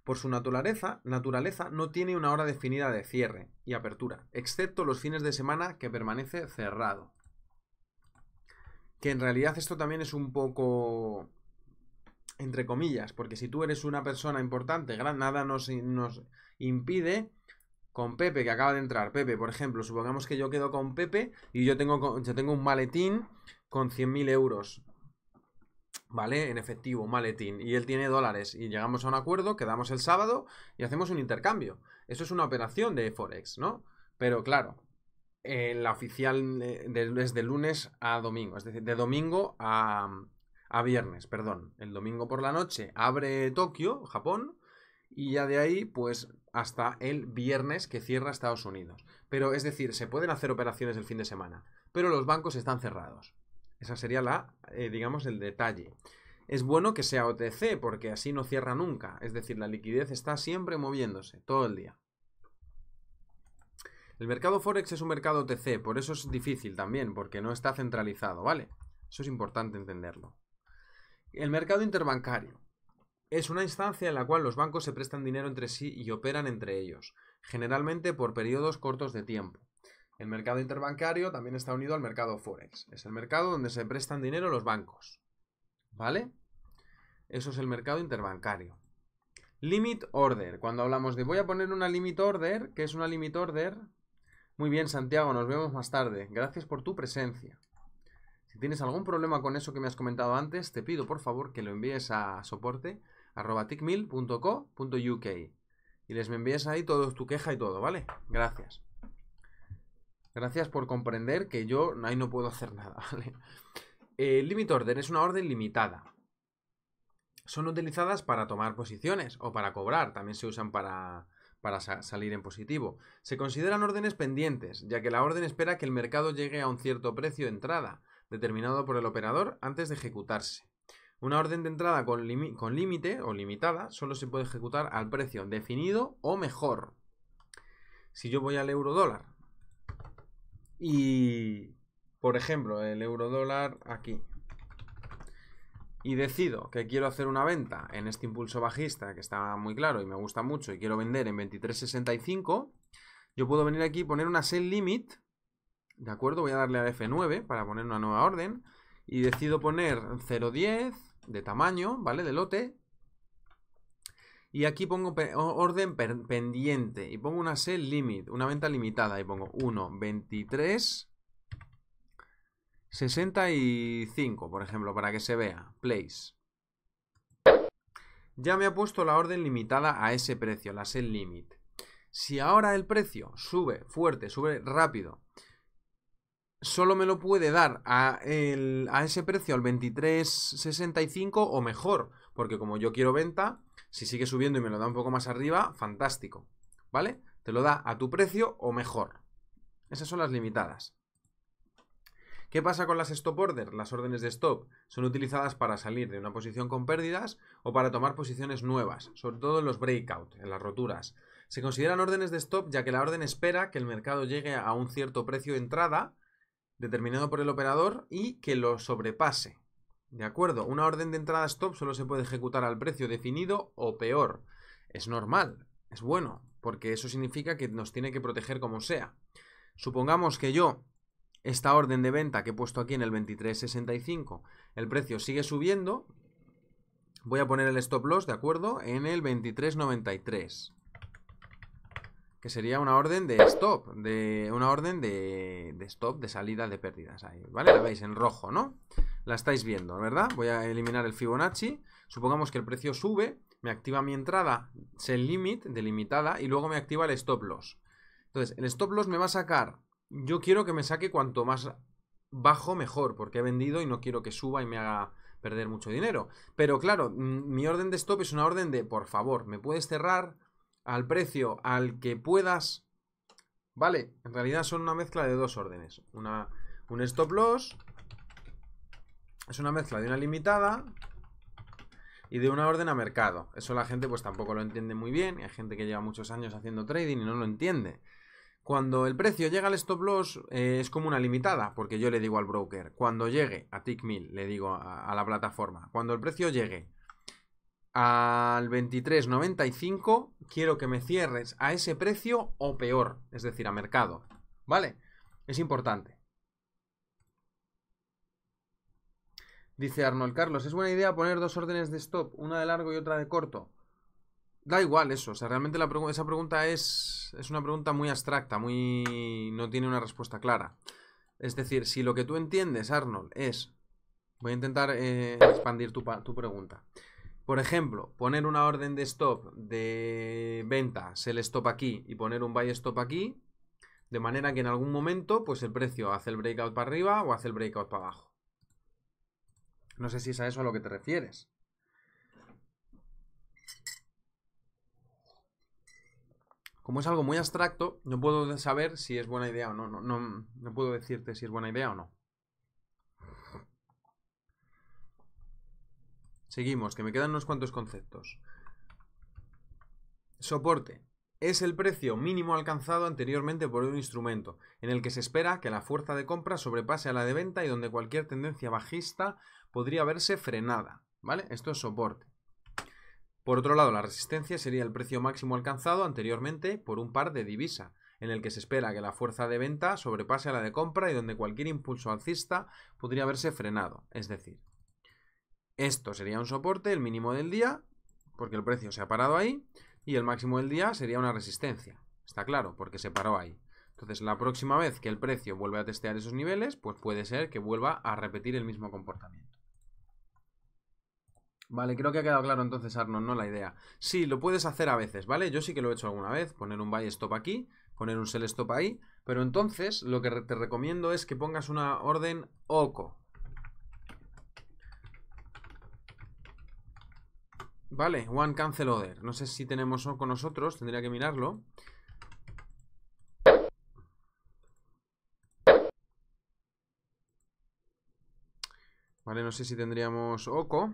Speaker 1: Por su naturaleza, naturaleza no tiene una hora definida de cierre y apertura, excepto los fines de semana que permanece cerrado. Que en realidad esto también es un poco entre comillas, porque si tú eres una persona importante, nada nos, impide con Pepe que acaba de entrar. Pepe, por ejemplo, supongamos que yo quedo con Pepe y yo tengo, yo tengo un maletín con 100.000 euros. ¿vale? En efectivo, maletín, y él tiene dólares, y llegamos a un acuerdo, quedamos el sábado y hacemos un intercambio. Eso es una operación de Forex, ¿no? Pero claro, eh, la oficial eh, es de lunes a domingo, es decir, de domingo a, a viernes, perdón. El domingo por la noche abre Tokio, Japón, y ya de ahí, pues hasta el viernes que cierra Estados Unidos. Pero es decir, se pueden hacer operaciones el fin de semana, pero los bancos están cerrados. Esa sería la, eh, digamos, el detalle. Es bueno que sea OTC porque así no cierra nunca. Es decir, la liquidez está siempre moviéndose, todo el día. El mercado Forex es un mercado OTC, por eso es difícil también, porque no está centralizado, ¿vale? Eso es importante entenderlo. El mercado interbancario es una instancia en la cual los bancos se prestan dinero entre sí y operan entre ellos, generalmente por periodos cortos de tiempo. El mercado interbancario también está unido al mercado forex. Es el mercado donde se prestan dinero los bancos. ¿Vale? Eso es el mercado interbancario. Limit order. Cuando hablamos de voy a poner una limit order, ¿qué es una limit order? Muy bien, Santiago, nos vemos más tarde. Gracias por tu presencia. Si tienes algún problema con eso que me has comentado antes, te pido por favor que lo envíes a soporte y les me envíes ahí todo tu queja y todo, ¿vale? Gracias. Gracias por comprender que yo ahí no puedo hacer nada, El límite eh, limit order es una orden limitada. Son utilizadas para tomar posiciones o para cobrar. También se usan para, salir en positivo. Se consideran órdenes pendientes, ya que la orden espera que el mercado llegue a un cierto precio de entrada, determinado por el operador, antes de ejecutarse. Una orden de entrada con límite o limitada solo se puede ejecutar al precio definido o mejor. Si yo voy al euro dólar y, por ejemplo, el euro dólar aquí. Y decido que quiero hacer una venta en este impulso bajista, que está muy claro y me gusta mucho, y quiero vender en 23.65. Yo puedo venir aquí y poner una sell limit. ¿De acuerdo? Voy a darle a F9 para poner una nueva orden. Y decido poner 0.10 de tamaño, ¿vale? De lote. Y aquí pongo orden pendiente y pongo una sell limit, una venta limitada. Y pongo 1, 23, 65, por ejemplo, para que se vea. Place. Ya me ha puesto la orden limitada a ese precio, la sell limit. Si ahora el precio sube fuerte, sube rápido, solo me lo puede dar a, a ese precio al 23.65 o mejor, porque como yo quiero venta, si sigue subiendo y me lo da un poco más arriba, fantástico. ¿Vale? Te lo da a tu precio o mejor. Esas son las limitadas. ¿Qué pasa con las stop order? Las órdenes de stop son utilizadas para salir de una posición con pérdidas o para tomar posiciones nuevas, sobre todo en los breakouts, en las roturas. Se consideran órdenes de stop ya que la orden espera que el mercado llegue a un cierto precio de entrada determinado por el operador y que lo sobrepase. De acuerdo, una orden de entrada stop solo se puede ejecutar al precio definido o peor. Es normal, es bueno, porque eso significa que nos tiene que proteger como sea. Supongamos que yo, esta orden de venta que he puesto aquí en el 23.65, el precio sigue subiendo, voy a poner el stop loss, ¿de acuerdo? En el 23.93 que sería una orden de stop, de una orden de, stop de salida de pérdidas ahí, ¿vale? La veis en rojo, ¿no? La estáis viendo, ¿verdad? Voy a eliminar el Fibonacci, supongamos que el precio sube, me activa mi entrada, el limit, delimitada, y luego me activa el stop loss. Entonces, el stop loss me va a sacar, yo quiero que me saque cuanto más bajo mejor, porque he vendido y no quiero que suba y me haga perder mucho dinero. Pero claro, mm, mi orden de stop es una orden de, por favor, me puedes cerrar al precio al que puedas. Vale, en realidad son una mezcla de dos órdenes. Una, un stop loss es una mezcla de una limitada y de una orden a mercado. Eso la gente pues tampoco lo entiende muy bien. Hay gente que lleva muchos años haciendo trading y no lo entiende. Cuando el precio llega al stop loss eh, es como una limitada, porque yo le digo al broker, cuando llegue a mil le digo a la plataforma, cuando el precio llegue al 23.95, quiero que me cierres a ese precio o peor, es decir, a mercado. ¿Vale? Es importante. Dice Arnold Carlos, ¿es buena idea poner dos órdenes de stop, una de largo y otra de corto? Da igual eso, o sea, realmente esa pregunta es, es una pregunta muy abstracta, muy... no tiene una respuesta clara. Es decir, si lo que tú entiendes, Arnold, es... Voy a intentar eh, expandir tu, tu pregunta. Por ejemplo, poner una orden de stop de venta, sell stop aquí y poner un buy stop aquí, de manera que en algún momento pues el precio hace el breakout para arriba o hace el breakout para abajo. No sé si es a eso a lo que te refieres. Como es algo muy abstracto, no puedo saber si es buena idea o no, no puedo decirte si es buena idea o no. Seguimos, que me quedan unos cuantos conceptos. Soporte. Es el precio mínimo alcanzado anteriormente por un instrumento, en el que se espera que la fuerza de compra sobrepase a la de venta y donde cualquier tendencia bajista podría verse frenada. ¿Vale? Esto es soporte. Por otro lado, la resistencia sería el precio máximo alcanzado anteriormente por un par de divisa, en el que se espera que la fuerza de venta sobrepase a la de compra y donde cualquier impulso alcista podría verse frenado, es decir, esto sería un soporte, el mínimo del día, porque el precio se ha parado ahí, y el máximo del día sería una resistencia. Está claro, porque se paró ahí. Entonces, la próxima vez que el precio vuelva a testear esos niveles, pues puede ser que vuelva a repetir el mismo comportamiento. Vale, creo que ha quedado claro entonces, Arnold, ¿no? La idea. Sí, lo puedes hacer a veces, ¿vale? Yo sí que lo he hecho alguna vez, poner un buy stop aquí, poner un sell stop ahí, pero entonces lo que te recomiendo es que pongas una orden OCO, Vale, one cancel order. No sé si tenemos oco nosotros, tendría que mirarlo. Vale, no sé si tendríamos Oco.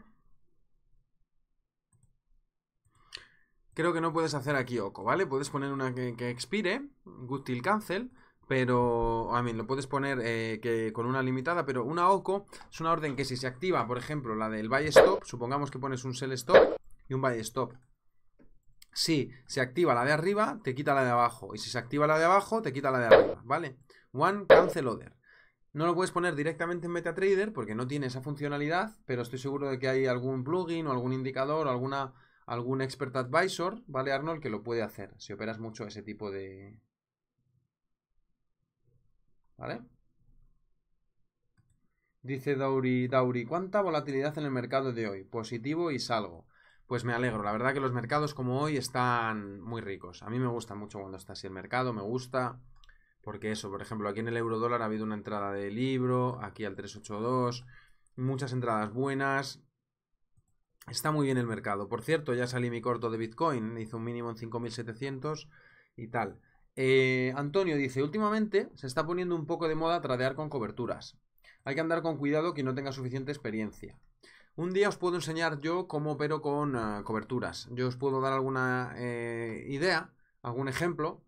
Speaker 1: Creo que no puedes hacer aquí Oco, ¿vale? Puedes poner una que, expire, Good Till Cancel, pero... A mí, lo puedes poner eh, que con una limitada, pero una Oco es una orden que si se activa, por ejemplo, la del buy stop, supongamos que pones un sell stop, y un buy stop. Si se activa la de arriba, te quita la de abajo. Y si se activa la de abajo, te quita la de arriba, ¿vale? One cancel order. No lo puedes poner directamente en MetaTrader porque no tiene esa funcionalidad, pero estoy seguro de que hay algún plugin o algún indicador o alguna, algún expert advisor, ¿vale, Arnold? Que lo puede hacer si operas mucho ese tipo de... ¿Vale? Dice Dauri, Dauri, ¿cuánta volatilidad en el mercado de hoy? Positivo y salgo. Pues me alegro, la verdad que los mercados como hoy están muy ricos. A mí me gusta mucho cuando está así el mercado, me gusta. Porque eso, por ejemplo, aquí en el euro dólar ha habido una entrada de libro, aquí al 382, muchas entradas buenas. Está muy bien el mercado. Por cierto, ya salí mi corto de Bitcoin, hizo un mínimo en 5.700 y tal. Eh, Antonio dice, últimamente se está poniendo un poco de moda tradear con coberturas. Hay que andar con cuidado que no tenga suficiente experiencia. Un día os puedo enseñar yo cómo opero con ah, coberturas. Yo os puedo dar alguna eh, idea, algún ejemplo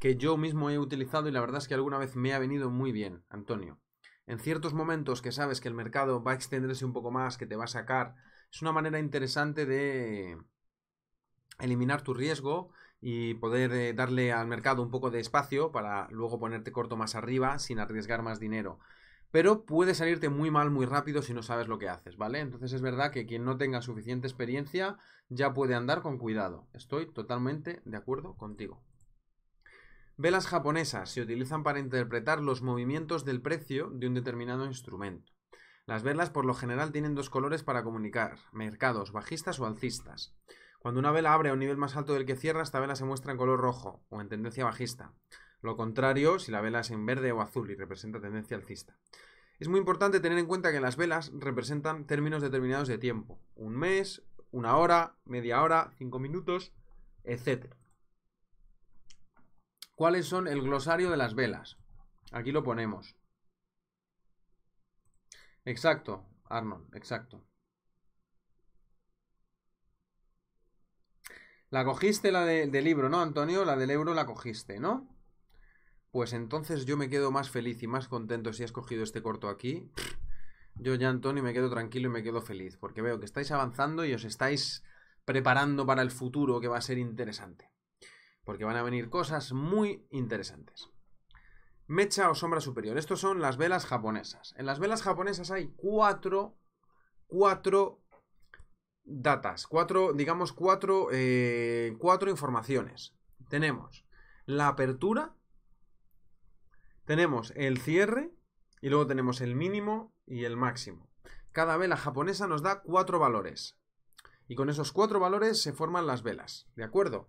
Speaker 1: que yo mismo he utilizado y la verdad es que alguna vez me ha venido muy bien, Antonio. En ciertos momentos que sabes que el mercado va a extenderse un poco más, que te va a sacar, es una manera interesante de eliminar tu riesgo y poder eh, darle al mercado un poco de espacio para luego ponerte corto más arriba sin arriesgar más dinero pero puede salirte muy mal muy rápido si no sabes lo que haces, ¿vale? Entonces es verdad que quien no tenga suficiente experiencia ya puede andar con cuidado. Estoy totalmente de acuerdo contigo. Velas japonesas se utilizan para interpretar los movimientos del precio de un determinado instrumento. Las velas por lo general tienen dos colores para comunicar, mercados bajistas o alcistas. Cuando una vela abre a un nivel más alto del que cierra, esta vela se muestra en color rojo o en tendencia bajista. Lo contrario, si la vela es en verde o azul y representa tendencia alcista. Es muy importante tener en cuenta que las velas representan términos determinados de tiempo. Un mes, una hora, media hora, cinco minutos, etc. ¿Cuáles son el glosario de las velas? Aquí lo ponemos. Exacto, Arnold, exacto. La cogiste la del libro, ¿no, Antonio? La del euro la cogiste, ¿no? pues entonces yo me quedo más feliz y más contento si has cogido este corto aquí. Yo ya, Antonio, me quedo tranquilo y me quedo feliz, porque veo que estáis avanzando y os estáis preparando para el futuro que va a ser interesante. Porque van a venir cosas muy interesantes. Mecha o sombra superior. Estos son las velas japonesas. En las velas japonesas hay cuatro, cuatro datas, cuatro, digamos, cuatro, eh, cuatro informaciones. Tenemos la apertura, tenemos el cierre y luego tenemos el mínimo y el máximo. Cada vela japonesa nos da cuatro valores. Y con esos cuatro valores se forman las velas, ¿de acuerdo?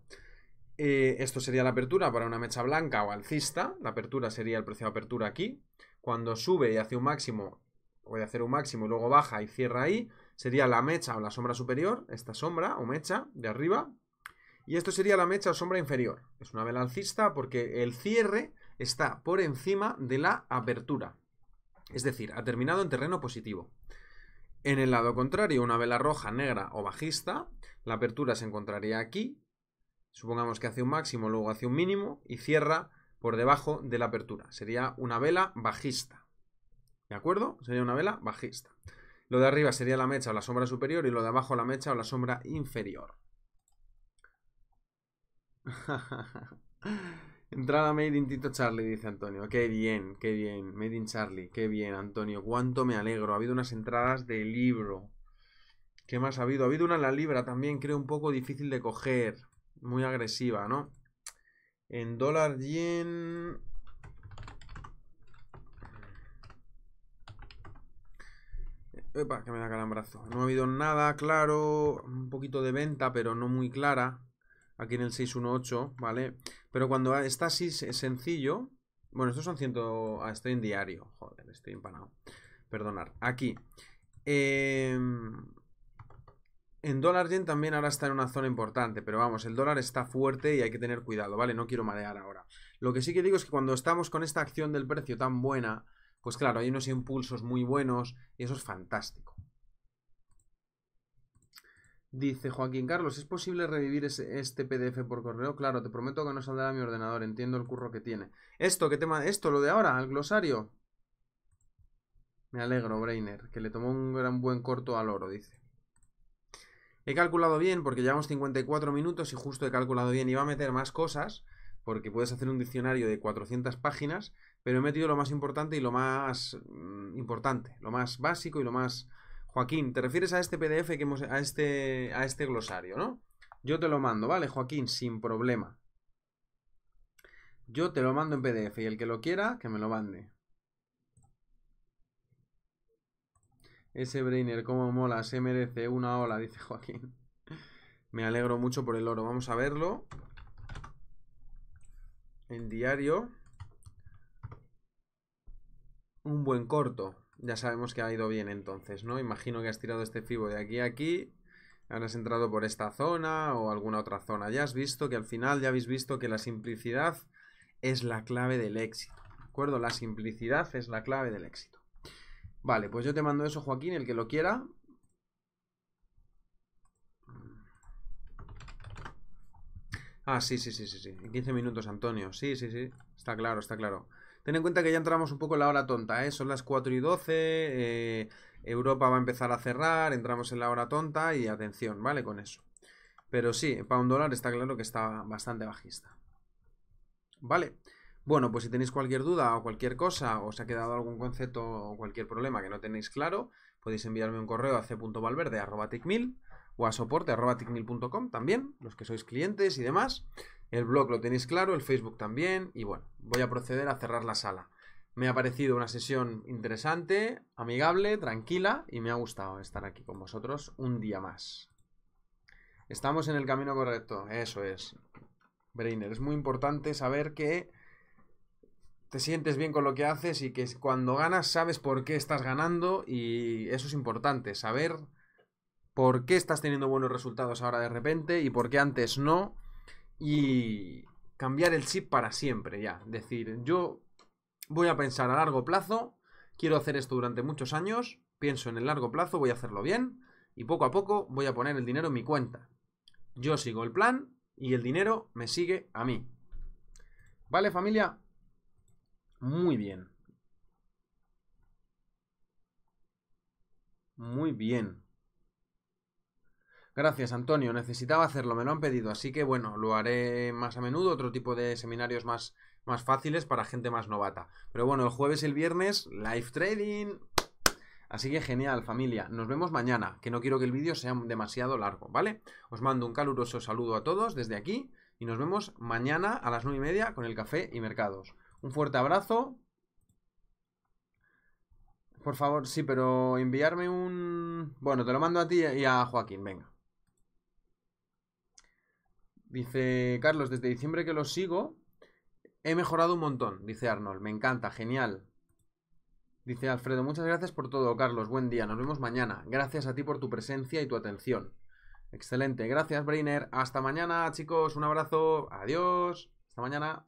Speaker 1: Eh, esto sería la apertura para una mecha blanca o alcista. La apertura sería el precio de apertura aquí. Cuando sube y hace un máximo, voy a hacer un máximo y luego baja y cierra ahí, sería la mecha o la sombra superior, esta sombra o mecha de arriba. Y esto sería la mecha o sombra inferior. Es una vela alcista porque el cierre está por encima de la apertura, es decir, ha terminado en terreno positivo. En el lado contrario, una vela roja, negra o bajista, la apertura se encontraría aquí, supongamos que hace un máximo, luego hace un mínimo y cierra por debajo de la apertura. Sería una vela bajista. ¿De acuerdo? Sería una vela bajista. Lo de arriba sería la mecha o la sombra superior y lo de abajo la mecha o la sombra inferior. Entrada Made in Tito Charlie, dice Antonio. Qué bien, qué bien. Made in Charlie, qué bien, Antonio. Cuánto me alegro. Ha habido unas entradas de libro. ¿Qué más ha habido? Ha habido una en la libra también, creo, un poco difícil de coger. Muy agresiva, ¿no? En dólar yen. Epa, que me da calambrazo. No ha habido nada claro. Un poquito de venta, pero no muy clara aquí en el 618, ¿vale? Pero cuando está así sencillo, bueno, estos son 100, ah, estoy en diario, joder, estoy empanado, perdonar, aquí, em, en dólar yen también ahora está en una zona importante, pero vamos, el dólar está fuerte y hay que tener cuidado, ¿vale? No quiero marear ahora. Lo que sí que digo es que cuando estamos con esta acción del precio tan buena, pues claro, hay unos impulsos muy buenos y eso es fantástico. Dice Joaquín Carlos, ¿es posible revivir ese, este PDF por correo? Claro, te prometo que no saldrá a mi ordenador, entiendo el curro que tiene. ¿Esto qué tema? ¿Esto lo de ahora? ¿El glosario? Me alegro, Brainer, que le tomó un gran buen corto al oro, dice. He calculado bien porque llevamos 54 minutos y justo he calculado bien. Iba a meter más cosas porque puedes hacer un diccionario de 400 páginas, pero he metido lo más importante y lo más mm, importante, lo más básico y lo más Joaquín, te refieres a este PDF que hemos, a este, a este glosario, ¿no? Yo te lo mando, ¿vale, Joaquín? Sin problema. Yo te lo mando en PDF y el que lo quiera, que me lo mande. Ese brainer, como mola, se merece una ola, dice Joaquín. Me alegro mucho por el oro. Vamos a verlo. En diario. Un buen corto ya sabemos que ha ido bien entonces, ¿no? Imagino que has tirado este fibo de aquí a aquí, has entrado por esta zona o alguna otra zona. Ya has visto que al final, ya habéis visto que la simplicidad es la clave del éxito, ¿de acuerdo? La simplicidad es la clave del éxito. Vale, pues yo te mando eso, Joaquín, el que lo quiera. Ah, sí, sí, sí, sí, sí. En 15 minutos, Antonio. Sí, sí, sí. Está claro, está claro. Ten en cuenta que ya entramos un poco en la hora tonta, ¿eh? Son las 4 y 12, eh, Europa va a empezar a cerrar, entramos en la hora tonta y atención, ¿vale? Con eso. Pero sí, para un dólar está claro que está bastante bajista. Vale. Bueno, pues si tenéis cualquier duda o cualquier cosa, o os ha quedado algún concepto o cualquier problema que no tenéis claro, podéis enviarme un correo a c.valverde.ticmil o a soporte.ticmil.com también, los que sois clientes y demás. El blog lo tenéis claro, el Facebook también. Y bueno, voy a proceder a cerrar la sala. Me ha parecido una sesión interesante, amigable, tranquila y me ha gustado estar aquí con vosotros un día más. Estamos en el camino correcto, eso es. Brainer, es muy importante saber que te sientes bien con lo que haces y que cuando ganas sabes por qué estás ganando y eso es importante, saber por qué estás teniendo buenos resultados ahora de repente y por qué antes no y cambiar el chip para siempre ya. Decir, yo voy a pensar a largo plazo, quiero hacer esto durante muchos años, pienso en el largo plazo, voy a hacerlo bien y poco a poco voy a poner el dinero en mi cuenta. Yo sigo el plan y el dinero me sigue a mí. ¿Vale familia? Muy bien. Muy bien. Gracias, Antonio. Necesitaba hacerlo, me lo han pedido, así que bueno, lo haré más a menudo, otro tipo de seminarios más, más fáciles para gente más novata. Pero bueno, el jueves y el viernes, live trading. Así que genial, familia. Nos vemos mañana, que no quiero que el vídeo sea demasiado largo, ¿vale? Os mando un caluroso saludo a todos desde aquí y nos vemos mañana a las 9 y media con el café y mercados. Un fuerte abrazo. Por favor, sí, pero enviarme un... Bueno, te lo mando a ti y a Joaquín, venga. Dice Carlos, desde diciembre que lo sigo, he mejorado un montón, dice Arnold. Me encanta, genial. Dice Alfredo, muchas gracias por todo, Carlos. Buen día, nos vemos mañana. Gracias a ti por tu presencia y tu atención. Excelente, gracias Brainer. Hasta mañana, chicos. Un abrazo. Adiós. Hasta mañana.